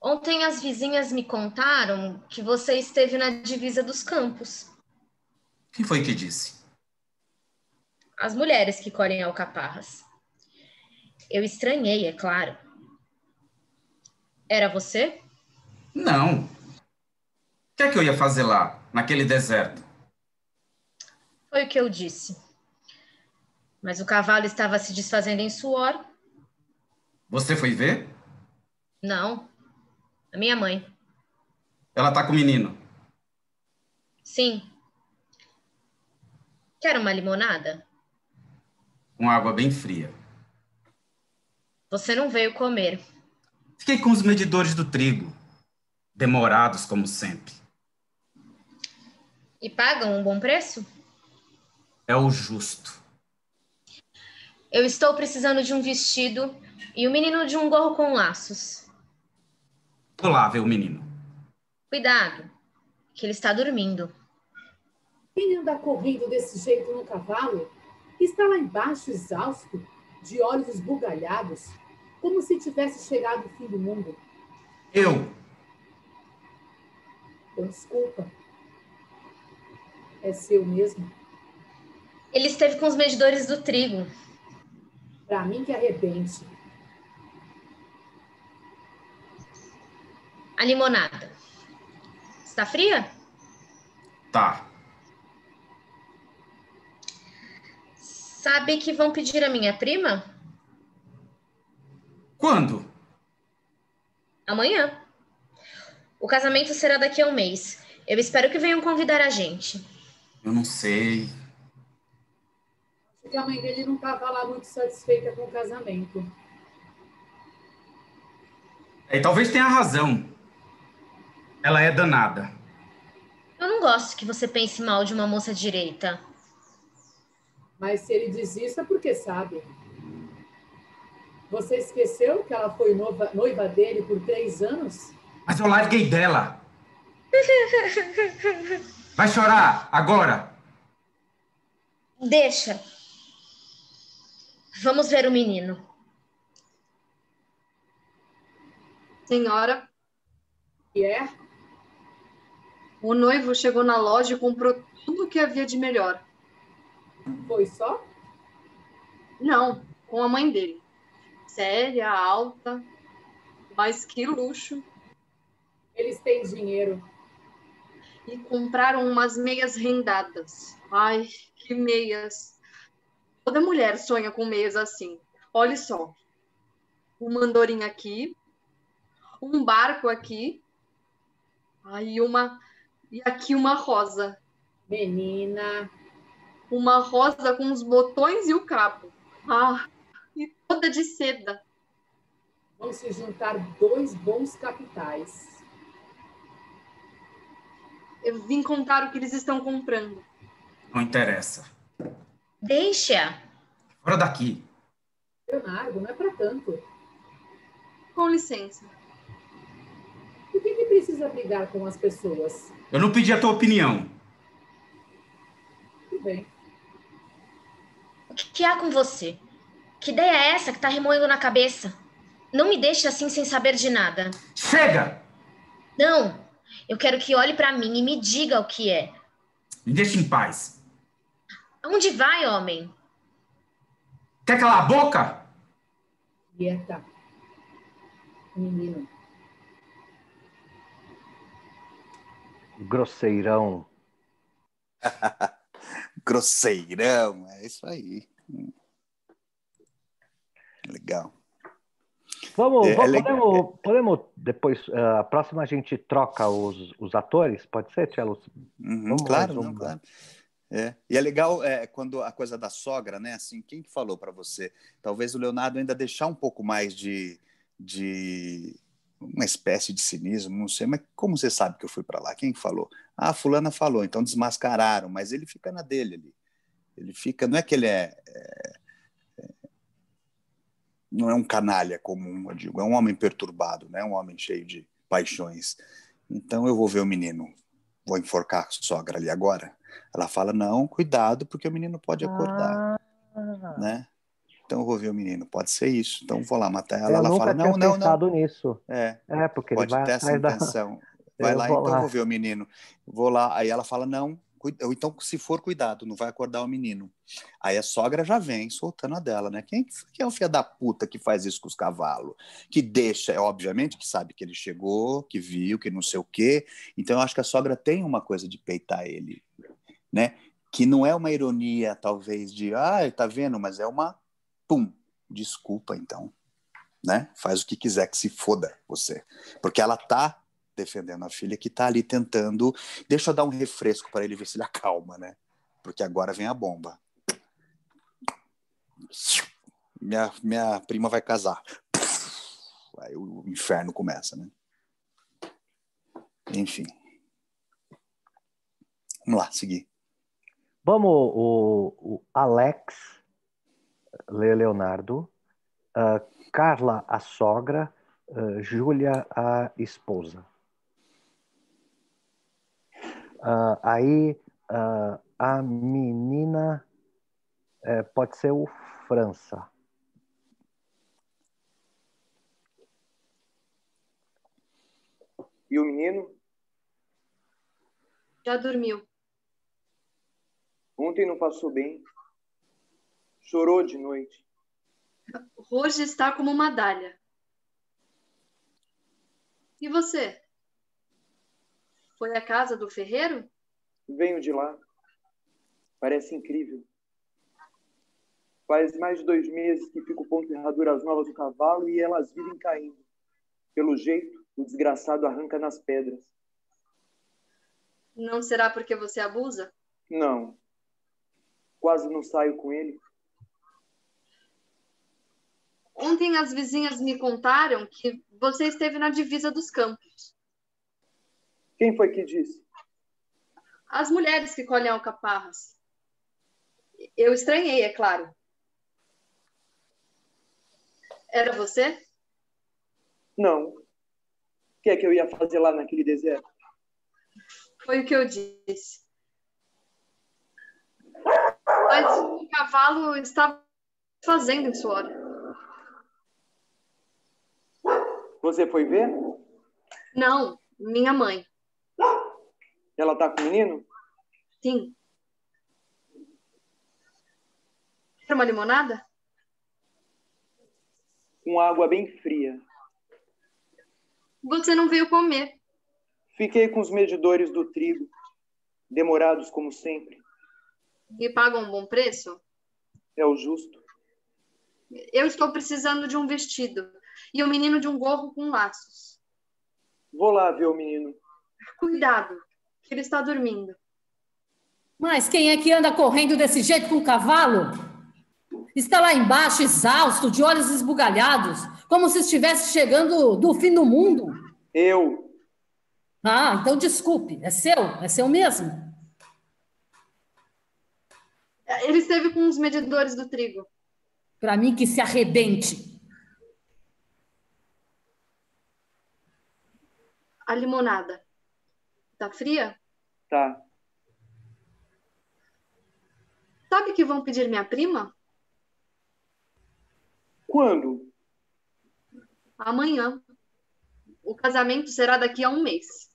[SPEAKER 4] Ontem as vizinhas me contaram que você esteve na divisa dos campos.
[SPEAKER 3] Quem foi que disse?
[SPEAKER 4] as mulheres que colhem alcaparras. Eu estranhei, é claro. Era você?
[SPEAKER 3] Não. O que é que eu ia fazer lá, naquele deserto?
[SPEAKER 4] Foi o que eu disse. Mas o cavalo estava se desfazendo em suor.
[SPEAKER 3] Você foi ver?
[SPEAKER 4] Não. A minha mãe.
[SPEAKER 3] Ela tá com o menino?
[SPEAKER 4] Sim. Quer uma limonada?
[SPEAKER 3] com água bem fria.
[SPEAKER 4] Você não veio comer.
[SPEAKER 3] Fiquei com os medidores do trigo, demorados como sempre.
[SPEAKER 4] E pagam um bom preço?
[SPEAKER 3] É o justo.
[SPEAKER 4] Eu estou precisando de um vestido e o um menino de um gorro com laços.
[SPEAKER 3] Vou lá ver o menino.
[SPEAKER 4] Cuidado,
[SPEAKER 5] que ele está dormindo. Quem anda correndo desse jeito no cavalo? Está lá embaixo, exausto, de olhos esbugalhados, como se tivesse chegado o fim do mundo. Eu. Então, desculpa. É seu mesmo.
[SPEAKER 4] Ele esteve com os medidores do trigo. Para mim que arrebente. A limonada. Está fria? Tá. Sabe que vão pedir a minha prima? Quando? Amanhã. O casamento será daqui a um mês. Eu espero que venham convidar a gente.
[SPEAKER 3] Eu não sei.
[SPEAKER 5] Acho que a mãe dele não estava lá muito satisfeita com o casamento.
[SPEAKER 3] É, e talvez tenha razão. Ela é danada.
[SPEAKER 4] Eu não gosto que você pense mal de uma moça direita. Mas
[SPEAKER 5] se ele diz isso é porque sabe. Você esqueceu que ela foi noiva, noiva dele por três anos?
[SPEAKER 3] Mas eu larguei dela. Vai chorar agora.
[SPEAKER 5] Deixa.
[SPEAKER 4] Vamos ver o menino.
[SPEAKER 6] Senhora. E é? O noivo chegou na loja e comprou tudo o que havia de melhor. Foi só?
[SPEAKER 5] Não, com a mãe dele. Séria, alta,
[SPEAKER 6] mas que luxo. Eles têm dinheiro. E compraram umas meias rendadas. Ai, que meias. Toda mulher sonha com meias assim. Olha só. Um mandorim aqui, um barco aqui, aí uma e aqui uma rosa. Menina, uma rosa com os botões e o cabo. Ah, e toda de seda. Vão
[SPEAKER 5] se juntar dois bons capitais. Eu vim contar o que eles estão comprando.
[SPEAKER 3] Não interessa.
[SPEAKER 5] Deixa. Fora daqui. Leonardo, é não é para tanto. Com licença. Por que, que precisa brigar com as pessoas? Eu
[SPEAKER 3] não pedi a tua opinião.
[SPEAKER 5] Tudo bem
[SPEAKER 4] que há com você? Que ideia é essa que está remoendo na cabeça? Não me deixe assim sem saber de nada. Cega! Não! Eu quero que olhe para mim e me diga o que é.
[SPEAKER 3] Me deixe em paz.
[SPEAKER 4] Onde vai, homem?
[SPEAKER 3] Quer calar a boca?
[SPEAKER 5] Quieta. Tá. Menino.
[SPEAKER 2] Grosseirão. grosseirão. É isso aí. Legal. Vamos, é, é vamos podemos,
[SPEAKER 1] podemos, depois, eh, a próxima a gente troca os, os atores, pode ser, Tchelo? Uhum, claro, não, claro.
[SPEAKER 2] É. E é legal é, quando a coisa da sogra, né? Assim, quem que falou para você? Talvez o Leonardo ainda deixar um pouco mais de, de uma espécie de cinismo, não sei, mas como você sabe que eu fui para lá? Quem falou? Ah, fulana falou, então desmascararam, mas ele fica na dele ali. Ele fica, não é que ele é, é, é não é um canalha comum, eu digo, é um homem perturbado, né? Um homem cheio de paixões. Então eu vou ver o menino, vou enforcar a sogra ali agora. Ela fala: "Não, cuidado, porque o menino pode acordar".
[SPEAKER 1] Ah. Né?
[SPEAKER 2] Então eu vou ver o menino, pode ser isso. Então vou lá matar ela. Eu ela fala, não, não, pensado não. nisso. É, é porque pode ele vai ter essa intenção. Da... Vai eu lá, vou então lá. vou ver o menino. Vou lá. Aí ela fala, não, ou então se for cuidado, não vai acordar o menino. Aí a sogra já vem soltando a dela, né? Quem, quem é o filho da puta que faz isso com os cavalos? Que deixa, é obviamente, que sabe que ele chegou, que viu, que não sei o quê. Então eu acho que a sogra tem uma coisa de peitar ele, né? Que não é uma ironia, talvez, de, ah, tá vendo, mas é uma pum, desculpa então, né? Faz o que quiser que se foda você, porque ela tá defendendo a filha que tá ali tentando, deixa eu dar um refresco para ele ver se ele acalma, né? Porque agora vem a bomba. Minha, minha prima vai casar. Aí o inferno começa, né? Enfim. Vamos lá, seguir. Vamos, o, o Alex
[SPEAKER 1] Leonardo, uh, Carla, a sogra, uh, Júlia, a esposa. Uh, aí uh, a menina uh, pode ser o França.
[SPEAKER 2] E o menino? Já dormiu. Ontem não passou bem.
[SPEAKER 1] Chorou de noite.
[SPEAKER 6] Hoje está como uma dália. E você? Foi à casa do
[SPEAKER 1] ferreiro? Venho de lá. Parece incrível. Faz mais de dois meses que fico com ferraduras novas do cavalo e elas vivem caindo. Pelo jeito, o desgraçado arranca nas pedras.
[SPEAKER 6] Não será porque você abusa?
[SPEAKER 1] Não. Quase não saio com ele.
[SPEAKER 6] Ontem as vizinhas me contaram que você esteve na divisa dos campos.
[SPEAKER 1] Quem foi que disse?
[SPEAKER 6] As mulheres que colhem alcaparras. Eu estranhei, é claro. Era você? Não. O que é que eu ia fazer lá naquele deserto? Foi o que eu disse. Mas o cavalo estava fazendo em sua hora.
[SPEAKER 1] Você foi ver? Não,
[SPEAKER 6] minha mãe.
[SPEAKER 1] Ela tá com o menino?
[SPEAKER 6] Sim. Quer uma limonada?
[SPEAKER 1] Com água bem fria.
[SPEAKER 6] Você não veio comer.
[SPEAKER 1] Fiquei com os medidores do trigo, demorados como sempre.
[SPEAKER 6] E pagam um bom preço?
[SPEAKER 1] É o justo.
[SPEAKER 6] Eu estou precisando de um vestido e o menino de um gorro com laços.
[SPEAKER 1] Vou lá ver o menino.
[SPEAKER 6] Cuidado, que
[SPEAKER 5] ele está dormindo. Mas quem é que anda correndo desse jeito com o cavalo? Está lá embaixo, exausto, de olhos esbugalhados, como se estivesse chegando do fim do mundo. Eu. Ah, então desculpe, é seu, é seu mesmo.
[SPEAKER 6] Ele esteve com os medidores do trigo. Para mim que se arrebente. a limonada. Tá fria? Tá. Sabe que vão pedir minha prima?
[SPEAKER 1] Quando?
[SPEAKER 6] Amanhã. O casamento será daqui a um mês.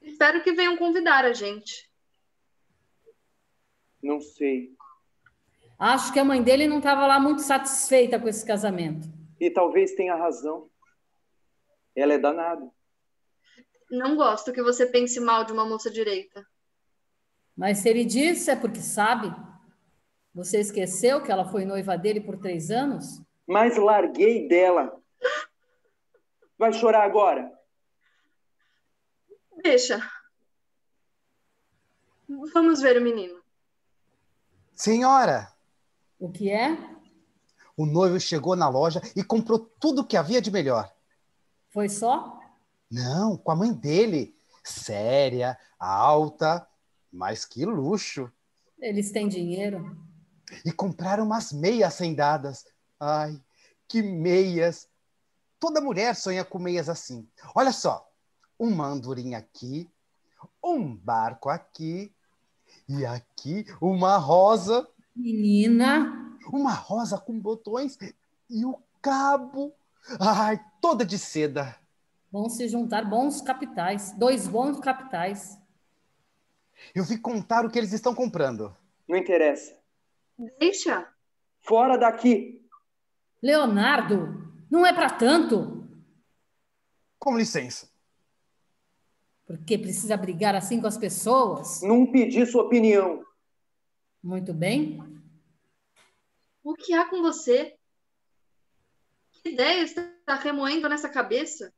[SPEAKER 6] Espero que venham convidar a gente.
[SPEAKER 1] Não sei.
[SPEAKER 5] Acho que a mãe dele não estava lá muito satisfeita com esse casamento.
[SPEAKER 1] E
[SPEAKER 6] talvez tenha
[SPEAKER 1] razão. Ela é danada.
[SPEAKER 6] Não gosto que você pense mal de uma moça direita.
[SPEAKER 5] Mas se ele disse é porque sabe. Você esqueceu que ela foi noiva dele por três anos?
[SPEAKER 1] Mas larguei dela. Vai chorar agora?
[SPEAKER 6] Deixa. Vamos ver o menino.
[SPEAKER 1] Senhora! O que é? O noivo chegou na loja e comprou tudo o que havia de melhor. Foi só? Não, com a mãe dele. Séria, alta, mas que luxo. Eles têm dinheiro?
[SPEAKER 2] E compraram umas meias sendadas. Ai, que meias! Toda mulher sonha com meias assim. Olha só, uma andorinha aqui, um barco aqui, e aqui uma rosa. Menina! Uma rosa com botões e o cabo.
[SPEAKER 5] Ai, toda
[SPEAKER 3] de seda.
[SPEAKER 5] Vão se juntar bons capitais, dois bons capitais.
[SPEAKER 3] Eu vi contar o que eles estão comprando. Não interessa.
[SPEAKER 5] Deixa. Fora daqui. Leonardo, não é para tanto. Com licença. Por que precisa brigar assim com as pessoas? Não pedi sua opinião. Muito bem.
[SPEAKER 6] O que há com você? Que ideia está remoendo nessa cabeça?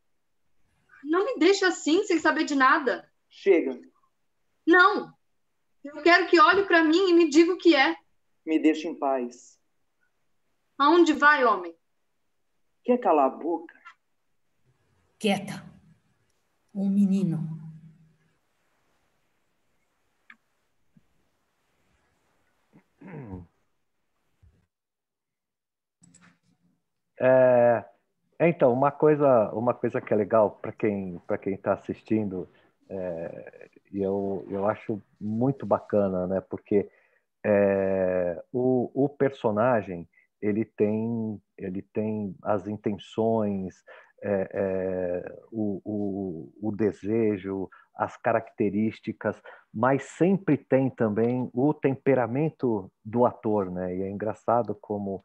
[SPEAKER 6] Não me deixa assim, sem saber de nada. Chega. Não. Eu quero que olhe para mim e me diga o que é.
[SPEAKER 1] Me deixa em paz.
[SPEAKER 6] Aonde vai, homem?
[SPEAKER 1] Quer calar a boca? Quieta. Um
[SPEAKER 5] menino
[SPEAKER 1] É, então, uma coisa, uma coisa que é legal para quem para quem está assistindo, é, eu eu acho muito bacana, né? Porque é, o, o personagem ele tem ele tem as intenções, é, é, o, o, o desejo, as características, mas sempre tem também o temperamento do ator, né? E é engraçado como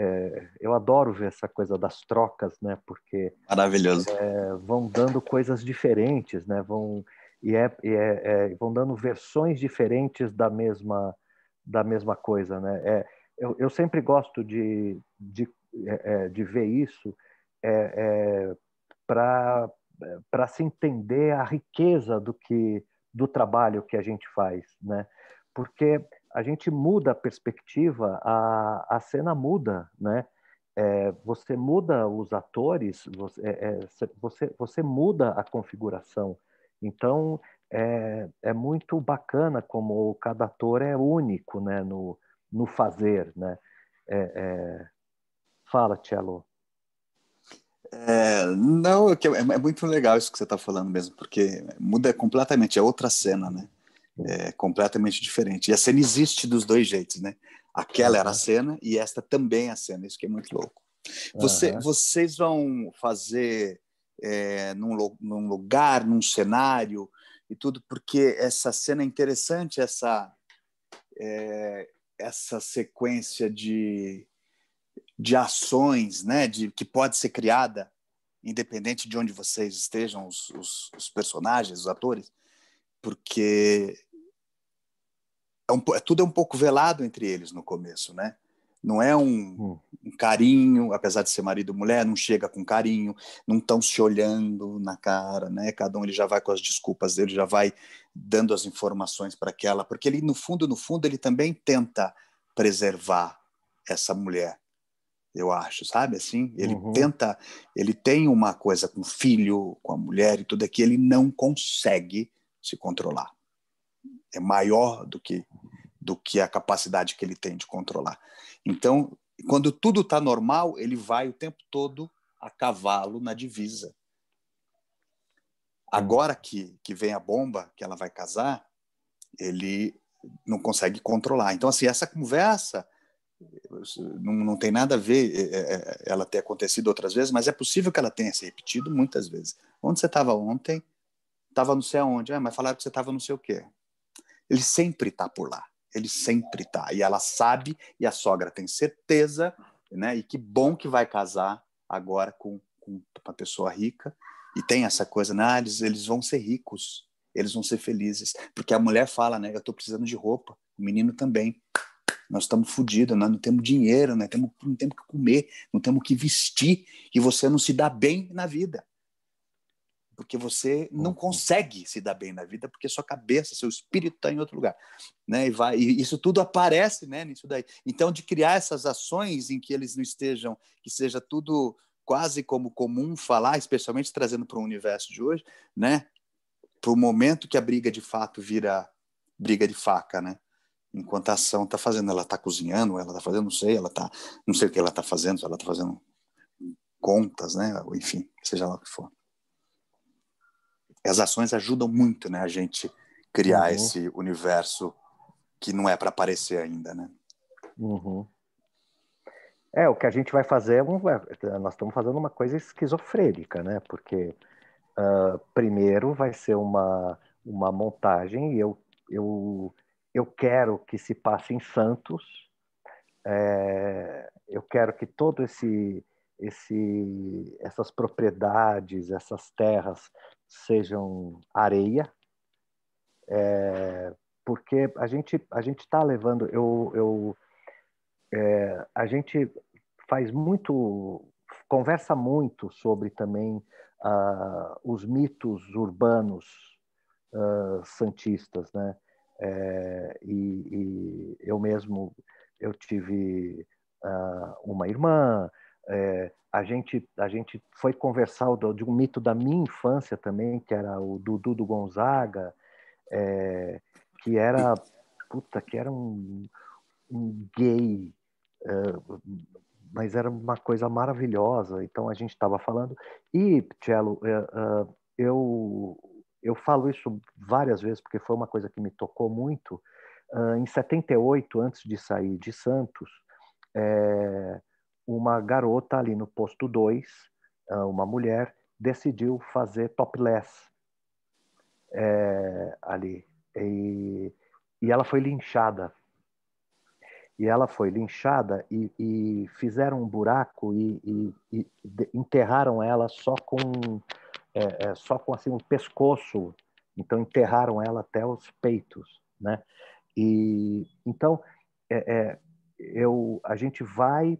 [SPEAKER 1] é, eu adoro ver essa coisa das trocas, né? Porque maravilhoso é, vão dando coisas diferentes, né? Vão e, é, e é, é vão dando versões diferentes da mesma da mesma coisa, né? É, eu, eu, sempre gosto de de, é, de ver isso para para se entender a riqueza do que do trabalho que a gente faz, né? Porque a gente muda a perspectiva, a, a cena muda, né? É, você muda os atores, você, é, é você, você muda a configuração. Então, é, é muito bacana como cada ator é único né, no, no
[SPEAKER 2] fazer. Né? É, é. Fala, Tchelo. É, não, é, é, muito legal isso que você está falando mesmo, porque muda completamente, é outra cena, né? é, completamente diferente. E a cena existe dos dois jeitos, né? Aquela era a cena e esta também é a cena, isso que é muito louco. Você, uhum. Vocês vão fazer é, num, num, lugar, num cenário e tudo, porque essa cena é interessante, essa, é, essa sequência de, de ações né, de, que pode ser criada, independente de onde vocês estejam, os, os, os personagens, os atores, porque é um, é tudo é um pouco velado entre eles no começo, né? Não é um, hum. um carinho, apesar de ser marido e mulher, não chega com carinho, não estão se olhando na cara, né? Cada um ele já vai com as desculpas dele, já vai dando as informações para aquela, porque ele no fundo, no fundo, ele também tenta preservar essa mulher, eu acho, sabe? Assim, ele uhum. tenta, ele tem uma coisa com o filho, com a mulher e tudo aqui, ele não consegue se controlar é maior do que do que a capacidade que ele tem de controlar. Então, quando tudo está normal, ele vai o tempo todo a cavalo na divisa. Agora que, que vem a bomba, que ela vai casar, ele não consegue controlar. Então, assim, essa conversa não, não tem nada a ver é, é, é, ela ter acontecido outras vezes, mas é possível que ela tenha se repetido muitas vezes. Onde você estava ontem? Estava não sei aonde. É, mas falaram que você estava não sei o quê. Ele sempre está por lá. Ele sempre está. E ela sabe, e a sogra tem certeza, né? E que bom que vai casar agora com, com uma pessoa rica. E tem essa coisa, né? Ah, eles, eles vão ser ricos, eles vão ser felizes. Porque a mulher fala, né? Eu estou precisando de roupa, o menino também. Nós estamos fodidos, nós né? não temos dinheiro, né? temos, não temos o que comer, não temos o que vestir, e você não se dá bem na vida porque você não uhum. consegue se dar bem na vida, porque sua cabeça, seu espírito está em outro lugar, né? E, vai, e isso tudo aparece, né? Nisso daí. Então, de criar essas ações em que eles não estejam, que seja tudo quase como comum falar, especialmente trazendo para o universo de hoje, né? Para o momento que a briga de fato vira briga de faca, né? Enquanto a ação está fazendo, ela está cozinhando, ela está fazendo, não sei, ela está, não sei o que ela está fazendo, ela está fazendo contas, né? Enfim, seja lá o que for as ações ajudam muito, né, a gente criar uhum. esse universo que não é para aparecer ainda, né?
[SPEAKER 1] Uhum. É, o que a gente vai fazer, é é, nós estamos fazendo uma coisa esquizofrênica, né? Porque uh, primeiro vai ser uma, uma montagem e eu, eu, eu quero que se passe em Santos, é, eu quero que todo esse, esse essas propriedades, essas terras sejam areia, é, porque a gente a gente está levando eu, eu é, a gente faz muito conversa muito sobre também uh, os mitos urbanos uh, santistas, né? É, e, e, eu mesmo eu tive uh, uma irmã é, a gente a gente foi conversar de um mito da minha infância também que era o Dudu do Gonzaga é, que era puta que era um, um gay é, mas era uma coisa maravilhosa então a gente estava falando e Cello é, é, eu eu falo isso várias vezes porque foi uma coisa que me tocou muito ah, em 78 antes de sair de Santos é, uma garota ali no posto 2, ah, uma mulher, decidiu fazer topless é, ali. E, e ela foi linchada. E ela foi linchada e, e fizeram um buraco e, e, enterraram ela só com, é, é, só com assim, um pescoço. Então, enterraram ela até os peitos. Né? E, então, é, é eu, a gente vai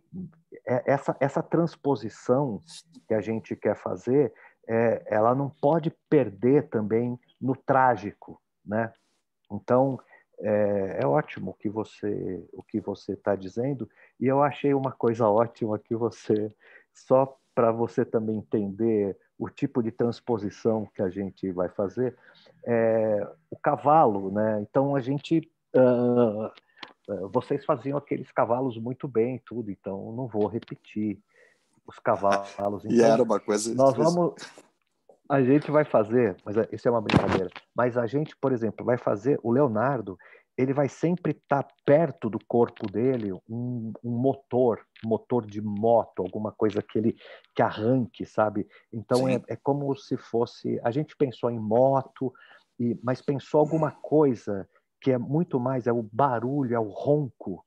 [SPEAKER 1] é, essa, essa transposição que a gente quer fazer, é, ela não pode perder também no trágico, né? Então é, é ótimo o que você o que você está dizendo e eu achei uma coisa ótima que você só para você também entender o tipo de transposição que a gente vai fazer é, o cavalo, né? Então a gente uh, eh, vocês faziam aqueles cavalos muito bem, tudo, então não vou repetir os cavalos. Então, e era então, uma coisa. Nós vamos. A gente vai fazer, mas é, isso é uma brincadeira. Mas a gente, por exemplo, vai fazer o Leonardo. Ele vai sempre estar tá perto do corpo dele um, um, motor, motor de moto, alguma coisa que ele que arranque, sabe? Então é, é, como se fosse. A gente pensou em moto, e, mas pensou alguma coisa que é muito mais é o barulho, é o ronco.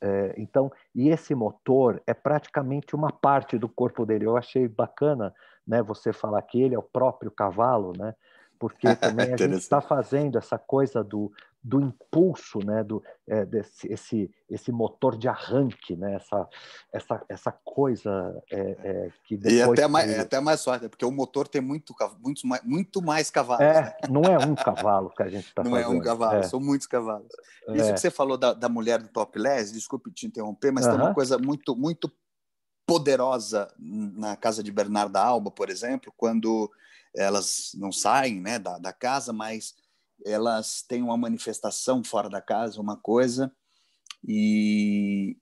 [SPEAKER 1] É, então, e esse motor é praticamente uma parte do corpo dele. Eu achei bacana, né, você falar que ele é o próprio cavalo, né? porque também a gente está fazendo essa coisa do, do impulso, né, do é, desse, esse, esse motor de arranque, né, essa, essa, essa coisa é, é, que depois... E até, Mais, até
[SPEAKER 2] mais forte, né, porque o motor tem muito, muito, mais, muito mais cavalos. É, né?
[SPEAKER 1] Não é um cavalo que a gente está fazendo. Não é um cavalo, é. são
[SPEAKER 2] muitos cavalos. É. Isso que você falou da, da mulher do topless, desculpe te interromper, mas uh -huh. tem uma coisa muito, muito poderosa na casa de Bernarda Alba, por exemplo, quando elas não saem né, da, da casa, mas elas têm uma manifestação fora da casa, uma coisa, e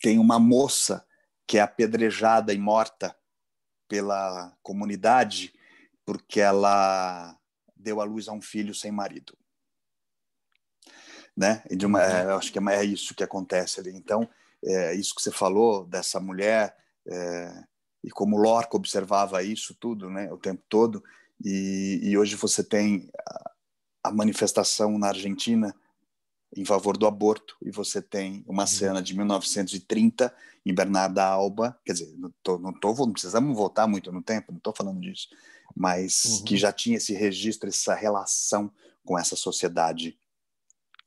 [SPEAKER 2] tem uma moça que é apedrejada e morta pela comunidade porque ela deu à luz a um filho sem marido. Né? E de uma, é, acho que é, é isso que acontece ali. Então, é, isso que você falou dessa mulher é, e como Lorca observava isso tudo, né, o tempo todo. E, e hoje você tem a, a manifestação na Argentina em favor do aborto e você tem uma uhum. cena de 1930 em Bernarda Alba, quer dizer, não, tô, não, tô, não precisamos voltar muito no tempo, não estou falando disso, mas uhum. que já tinha esse registro, essa relação com essa sociedade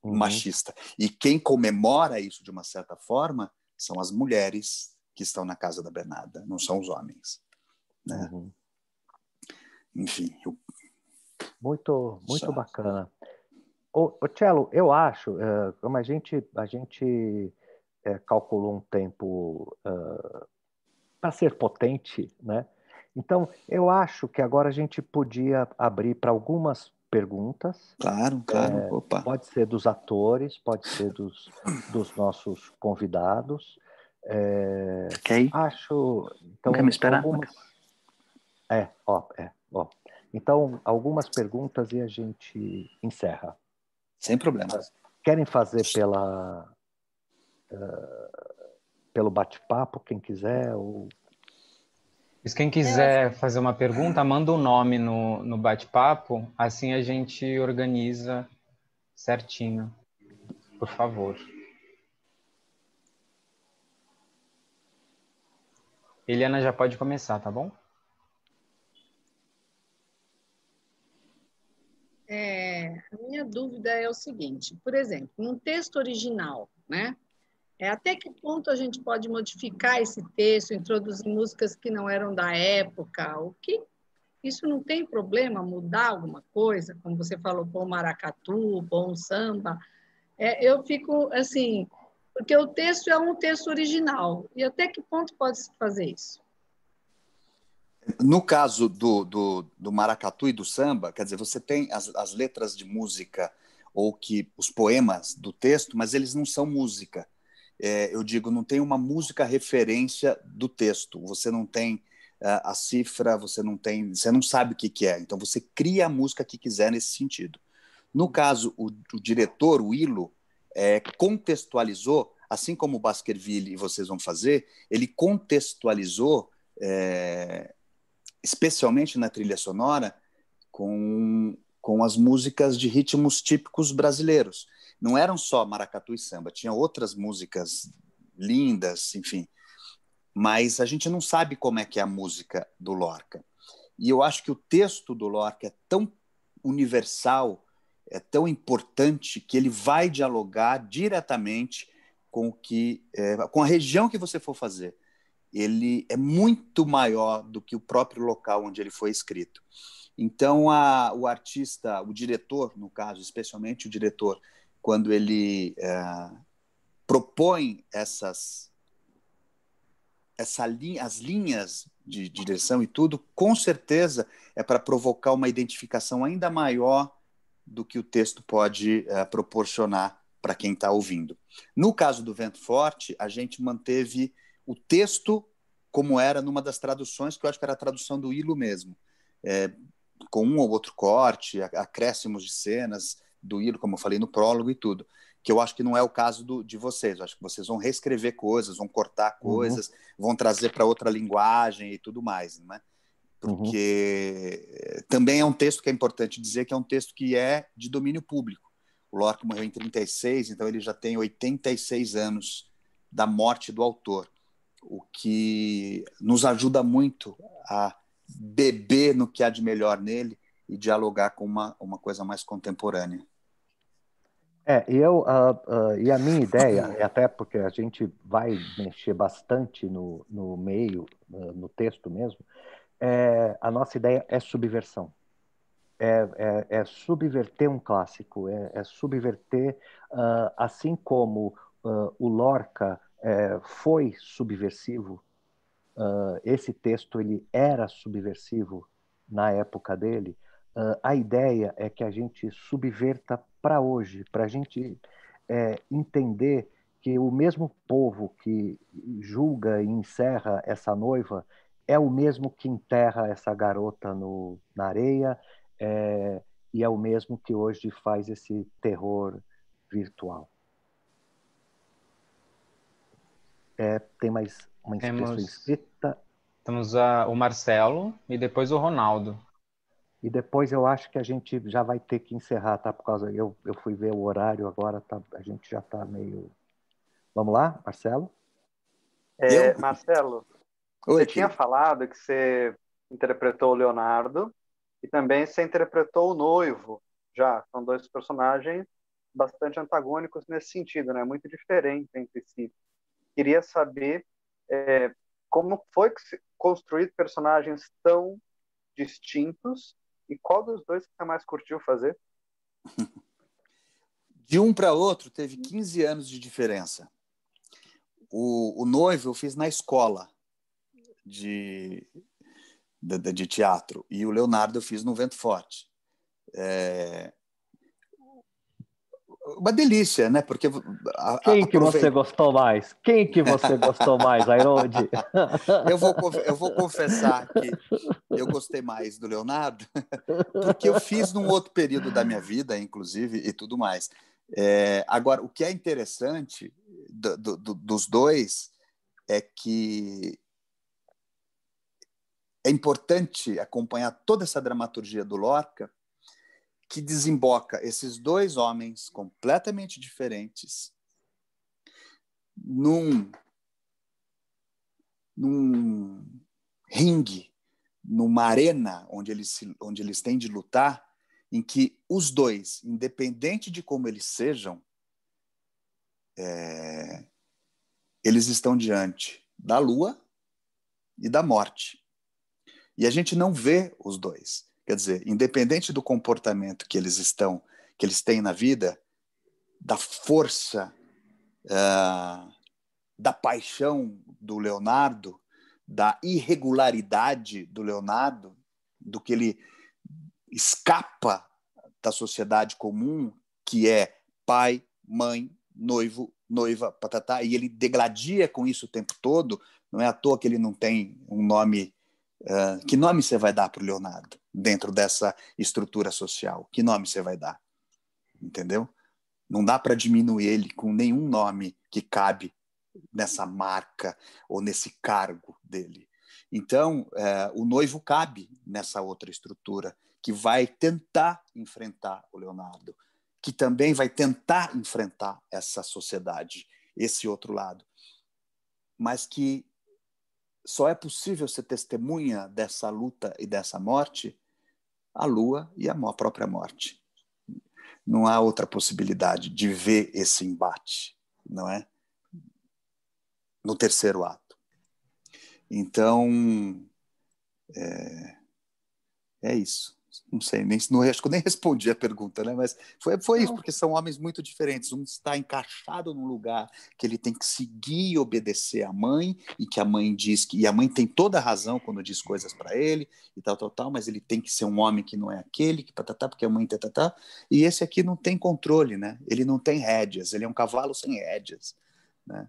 [SPEAKER 2] uhum. machista. E quem comemora isso de uma certa forma são as mulheres que estão na casa da Bernada não são os homens. Né? Uhum. Enfim. Eu...
[SPEAKER 1] Muito, muito bacana. O, Cello, eu acho, eh, como a gente, a gente eh, calculou um tempo eh, para ser potente, né? Então, eu acho que agora a gente podia abrir para algumas perguntas. Claro, claro. É, pode ser dos atores, pode ser dos, dos nossos convidados. É, aí? Acho. Então, Quer me esperar? Algumas... É, ó, é, ó. Então, algumas perguntas e a gente encerra. Sem problemas. Querem fazer pela. Uh, pelo bate-papo, quem quiser, ou mas quem
[SPEAKER 3] quiser fazer uma pergunta, manda o um nome no, no bate-papo, assim a gente organiza certinho. Por favor. Eliana já pode começar, tá bom?
[SPEAKER 5] É, a minha dúvida é o seguinte, por exemplo, num texto original, né? É, até que ponto a gente pode modificar esse texto, introduzir músicas que não eram da época? O que isso não tem problema mudar alguma coisa, como você falou, bom maracatu, bom samba. É, eu fico assim, porque o texto é um texto original. E até que ponto pode se fazer isso?
[SPEAKER 2] No caso do, do, do maracatu e do samba, quer dizer, você tem as, as letras de música ou que os poemas do texto, mas eles não são música é, eu digo, não tem uma música referência do texto. Você não tem é, a cifra, você não tem, você não sabe o que, que é. Então você cria a música que quiser nesse sentido. No caso, o, o diretor, o Ilo, é, contextualizou, assim como o Baskerville e vocês vão fazer, ele contextualizou, é, especialmente na trilha sonora, com, com as músicas de ritmos típicos brasileiros não eram só maracatu e samba, tinha outras músicas lindas, enfim. Mas a gente não sabe como é que é a música do Lorca. E eu acho que o texto do Lorca é tão universal, é tão importante que ele vai dialogar diretamente com o que é, com a região que você for fazer. Ele é muito maior do que o próprio local onde ele foi escrito. Então, a, o artista, o diretor, no caso, especialmente o diretor, quando ele é, propõe essas essa linha, as linhas de, direção e tudo, com certeza é para provocar uma identificação ainda maior do que o texto pode é, proporcionar para quem está ouvindo. No caso do Vento Forte, a gente manteve o texto como era numa das traduções, que eu acho que era a tradução do Hilo mesmo, é, com um ou outro corte, acréscimos de cenas, do Ilo, como eu falei no prólogo e tudo, que eu acho que não é o caso do, de vocês. Eu acho que vocês vão reescrever coisas, vão cortar uhum. coisas, uhum. vão trazer para outra linguagem e tudo mais, né? Porque uhum. também é um texto que é importante dizer que é um texto que é de domínio público. O Lorca morreu em 36, então ele já tem 86 anos da morte do autor, o que nos ajuda muito a beber no que há de melhor nele e dialogar com uma, uma coisa mais contemporânea.
[SPEAKER 1] É, eu, uh, uh, e a minha ideia, até porque a gente vai mexer bastante no, no meio, uh, no texto mesmo, é, a nossa ideia é subversão. É, é, é subverter um clássico, é, é subverter, assim como o Lorca é, foi subversivo, esse texto ele era subversivo na época dele, uh, a ideia é que a gente subverta para hoje, para a gente é, entender que o mesmo povo que julga e encerra essa noiva é o mesmo que enterra essa garota no, na areia é, e é o mesmo que hoje faz esse terror virtual. É, tem mais uma inscrição Temos, escrita? Temos a, o Marcelo e depois o Ronaldo. E depois eu acho que a gente já vai ter que encerrar, tá? Por causa. Eu, eu fui ver o horário agora, tá, a gente já está meio. Vamos lá, Marcelo?
[SPEAKER 2] É, Marcelo, Oi, você tio. tinha falado que você interpretou o Leonardo e também você interpretou o noivo, já. São dois personagens bastante antagônicos nesse sentido, né? Muito diferentes entre si. Queria saber é, como foi construído personagens tão distintos e qual dos dois que você mais curtiu fazer? De um para outro, teve 15 anos de diferença. O, o noivo eu fiz na escola de, de, de teatro e o Leonardo eu fiz no Vento Forte. É, uma delícia, né? Porque a, quem que aproveita... você
[SPEAKER 1] gostou mais? Quem que você gostou mais, Airode?
[SPEAKER 2] eu vou eu vou confessar que eu gostei mais do Leonardo porque eu fiz num outro período da minha vida, inclusive e tudo mais. É, agora, o que é interessante do, do, do, dos dois é que é importante acompanhar toda essa dramaturgia do Lorca que desemboca esses dois homens completamente diferentes num, num ringue, numa arena onde eles, se, onde eles têm de lutar, em que os dois, independente de como eles sejam, é, eles estão diante da lua e da morte. E a gente não vê os dois. Quer dizer, independente do comportamento que eles estão, que eles têm na vida, da força, uh, da paixão do Leonardo, da irregularidade do Leonardo, do que ele escapa da sociedade comum, que é pai, mãe, noivo, noiva, patatá, e ele degradia com isso o tempo todo. Não é à toa que ele não tem um nome é, que nome você vai dar para o Leonardo dentro dessa estrutura social? Que nome você vai dar? Entendeu? Não dá para diminuir ele com nenhum nome que cabe nessa marca ou nesse cargo dele. Então, é, o noivo cabe nessa outra estrutura que vai tentar enfrentar o Leonardo, que também vai tentar enfrentar essa sociedade, esse outro lado, mas que só é possível ser testemunha dessa luta e dessa morte a lua e a própria morte. Não há outra possibilidade de ver esse embate, não é? No terceiro ato. Então, é, é isso não sei, nem, não, acho que eu nem respondi a pergunta, né? Mas foi, foi isso, porque são homens muito diferentes. Um está encaixado num lugar que ele tem que seguir e obedecer a mãe, e que a mãe diz que. E a mãe tem toda a razão quando diz coisas para ele, e tal, tal, tal, mas ele tem que ser um homem que não é aquele, que patatá, tá, tá, porque a mãe tatatá. Tá, e esse aqui não tem controle, né? Ele não tem rédeas, ele é um cavalo sem rédeas, né?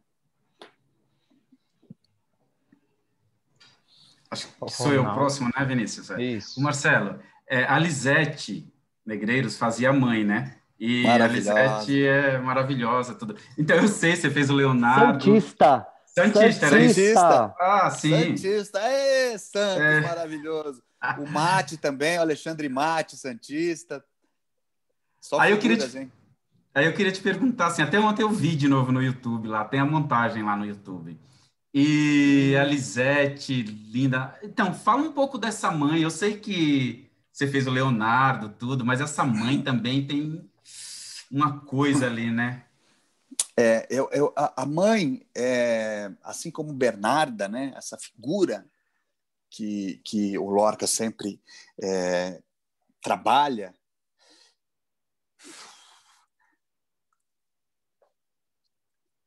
[SPEAKER 2] Acho que sou eu o
[SPEAKER 3] próximo, né, Vinícius? É. Isso. O Marcelo, é, a Lisete Negreiros fazia a mãe, né? E a Lisete é maravilhosa. Tudo. Então eu sei, você fez o Leonardo.
[SPEAKER 1] Santista. Santista, Santista. era isso? Ah, sim.
[SPEAKER 2] Santista, é, Santos, é. maravilhoso. O Mate também, o Alexandre Mate, Santista.
[SPEAKER 3] Só Aí eu queria te... hein? Aí eu queria te perguntar, assim, até ontem eu vi de novo no YouTube lá, tem a montagem lá no YouTube. E a Lisete, linda. Então, fala um pouco dessa mãe. Eu sei que você fez o Leonardo, tudo, mas essa mãe também
[SPEAKER 2] tem uma coisa ali, né? É, eu, eu, a, mãe, é, assim como Bernarda, né, essa figura que, que o Lorca sempre é, trabalha,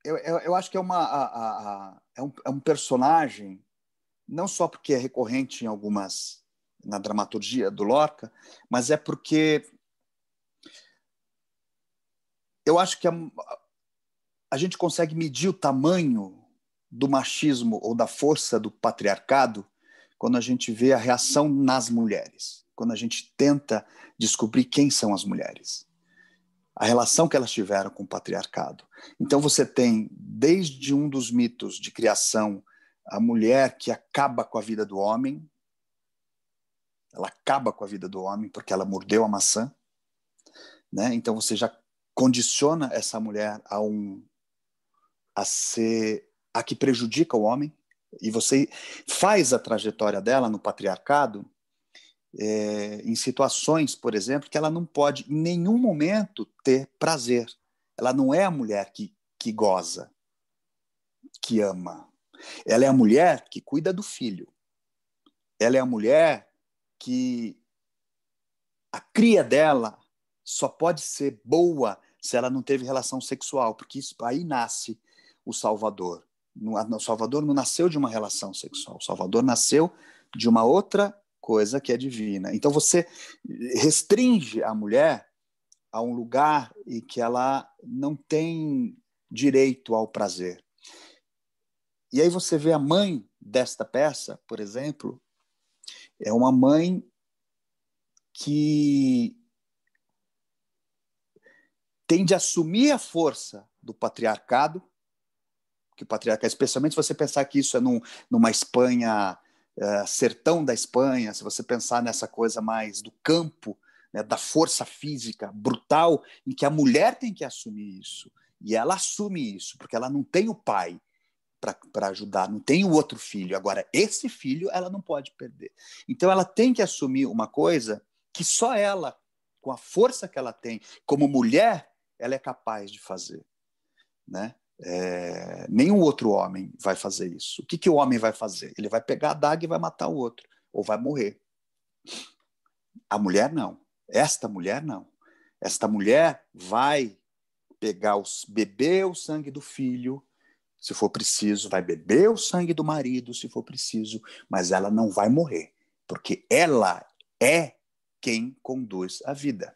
[SPEAKER 2] eu, eu, eu, acho que é, uma, a, a, a, é, um, é um personagem, não só porque é recorrente em algumas na dramaturgia do Lorca, mas é porque eu acho que a, a gente consegue medir o tamanho do machismo ou da força do patriarcado quando a gente vê a reação nas mulheres, quando a gente tenta descobrir quem são as mulheres, a relação que elas tiveram com o patriarcado. Então você tem desde um dos mitos de criação a mulher que acaba com a vida do homem, ela acaba com a vida do homem porque ela mordeu a maçã, né? Então você já condiciona essa mulher a um a ser a que prejudica o homem e você faz a trajetória dela no patriarcado é, em situações, por exemplo, que ela não pode em nenhum momento ter prazer. Ela não é a mulher que, que goza, que ama. Ela é a mulher que cuida do filho. Ela é a mulher que a cria dela só pode ser boa se ela não teve relação sexual, porque isso, aí nasce o Salvador. O Salvador não nasceu de uma relação sexual, o Salvador nasceu de uma outra coisa que é divina. Então você restringe a mulher a um lugar em que ela não tem direito ao prazer. E aí você vê a mãe desta peça, por exemplo, é uma mãe que tem de assumir a força do patriarcado, que o patriarcado, especialmente se você pensar que isso é num, numa Espanha, uh, sertão da Espanha, se você pensar nessa coisa mais do campo, né, da força física brutal, em que a mulher tem que assumir isso. E ela assume isso, porque ela não tem o pai, para ajudar, não tem o outro filho. Agora, esse filho ela não pode perder. Então, ela tem que assumir uma coisa que só ela, com a força que ela tem, como mulher, ela é capaz de fazer. Né? É, nenhum outro homem vai fazer isso. O que, que o homem vai fazer? Ele vai pegar a daga e vai matar o outro, ou vai morrer. A mulher não. Esta mulher não. Esta mulher vai pegar, os, beber o sangue do filho, se for preciso, vai beber o sangue do marido, se for preciso, mas ela não vai morrer, porque ela é quem conduz a vida.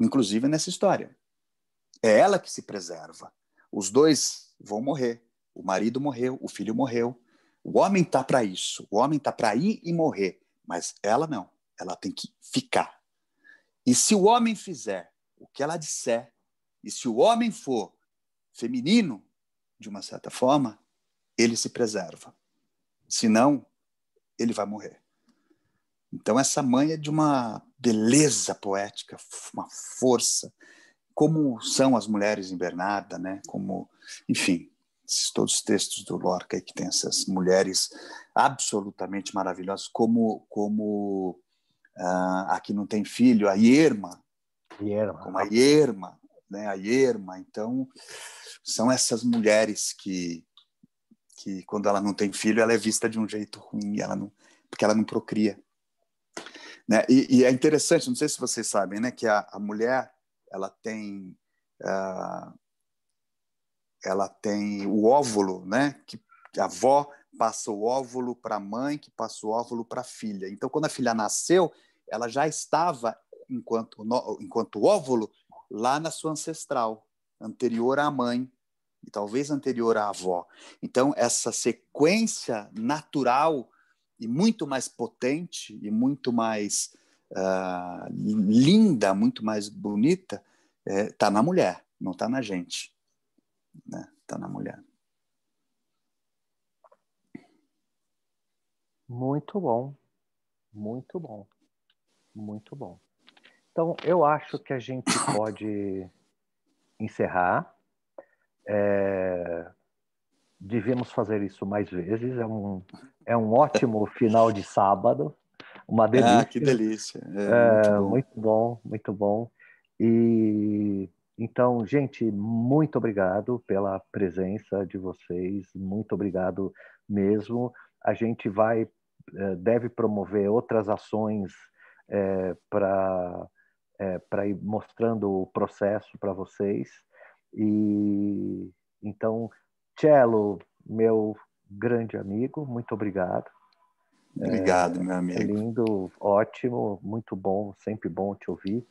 [SPEAKER 2] Inclusive nessa história. É ela que se preserva. Os dois vão morrer. O marido morreu, o filho morreu. O homem tá para isso. O homem tá para ir e morrer, mas ela não. Ela tem que ficar. E se o homem fizer o que ela disser, e se o homem for feminino, de uma certa forma, ele se preserva. Senão, ele vai morrer. Então, essa mãe é de uma beleza poética, uma força. Como são as mulheres em Bernarda, né? Como, enfim, todos os textos do Lorca que tem essas mulheres absolutamente maravilhosas, como como uh, ah, aqui não tem filho, a Irma, Irma. como a Irma, né, a Irma. Então, são essas mulheres que, que, quando ela não tem filho, ela é vista de um jeito ruim, ela não, porque ela não procria. Né? E, e é interessante, não sei se vocês sabem, né, que a, a mulher ela tem uh, ela tem o óvulo, né, que a avó passa o óvulo para a mãe, que passa o óvulo para a filha. Então, quando a filha nasceu, ela já estava enquanto enquanto óvulo lá na sua ancestral, anterior à mãe e talvez anterior à avó. Então, essa sequência natural e muito mais potente e muito mais uh, linda, muito mais bonita, está é, tá na mulher, não está na gente. Está né? Tá na mulher.
[SPEAKER 1] Muito bom, muito bom, muito bom. Então, eu acho que a gente pode encerrar. É... Devemos fazer isso mais vezes. É um, é um ótimo final de sábado. Uma delícia. Ah, que
[SPEAKER 2] delícia. É, é, muito,
[SPEAKER 1] bom. muito bom, muito bom. E então, gente, muito obrigado pela presença de vocês. Muito obrigado mesmo. A gente vai é, deve promover outras ações é, para é, para ir mostrando o processo para vocês. E então, Cello, meu grande amigo, muito obrigado.
[SPEAKER 2] É, obrigado, é,
[SPEAKER 1] meu amigo. Lindo, ótimo, muito bom, sempre bom te ouvir.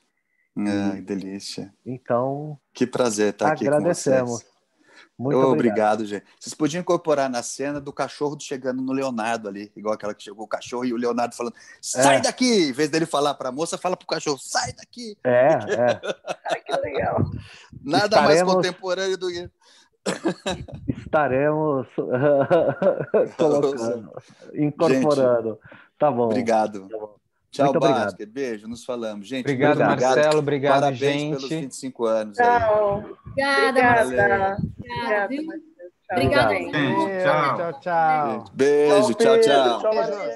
[SPEAKER 2] Ah, e, que delícia.
[SPEAKER 1] Então,
[SPEAKER 2] que prazer estar aqui com vocês. Agradecemos
[SPEAKER 1] muito obrigado. obrigado,
[SPEAKER 2] gente. Vocês podiam incorporar na cena do cachorro chegando no Leonardo ali, igual aquela que chegou o cachorro e o Leonardo falando: sai é. daqui! Em vez dele falar para a moça, fala para o cachorro: sai daqui!
[SPEAKER 1] É, é.
[SPEAKER 2] Ai, que legal. Nada Estaremos... mais contemporâneo do que.
[SPEAKER 1] Estaremos colocando, incorporando. Gente, tá bom.
[SPEAKER 2] Obrigado. Tá bom. Tchau, Muito obrigado. Beijo, nos falamos. Gente, obrigado, obrigado. Marcelo. Obrigado, Parabéns gente. pelos 25 anos. Tchau.
[SPEAKER 5] Obrigada, Obrigada. Obrigada.
[SPEAKER 2] Tchau, tchau. Beijo, tchau, tchau.
[SPEAKER 5] tchau.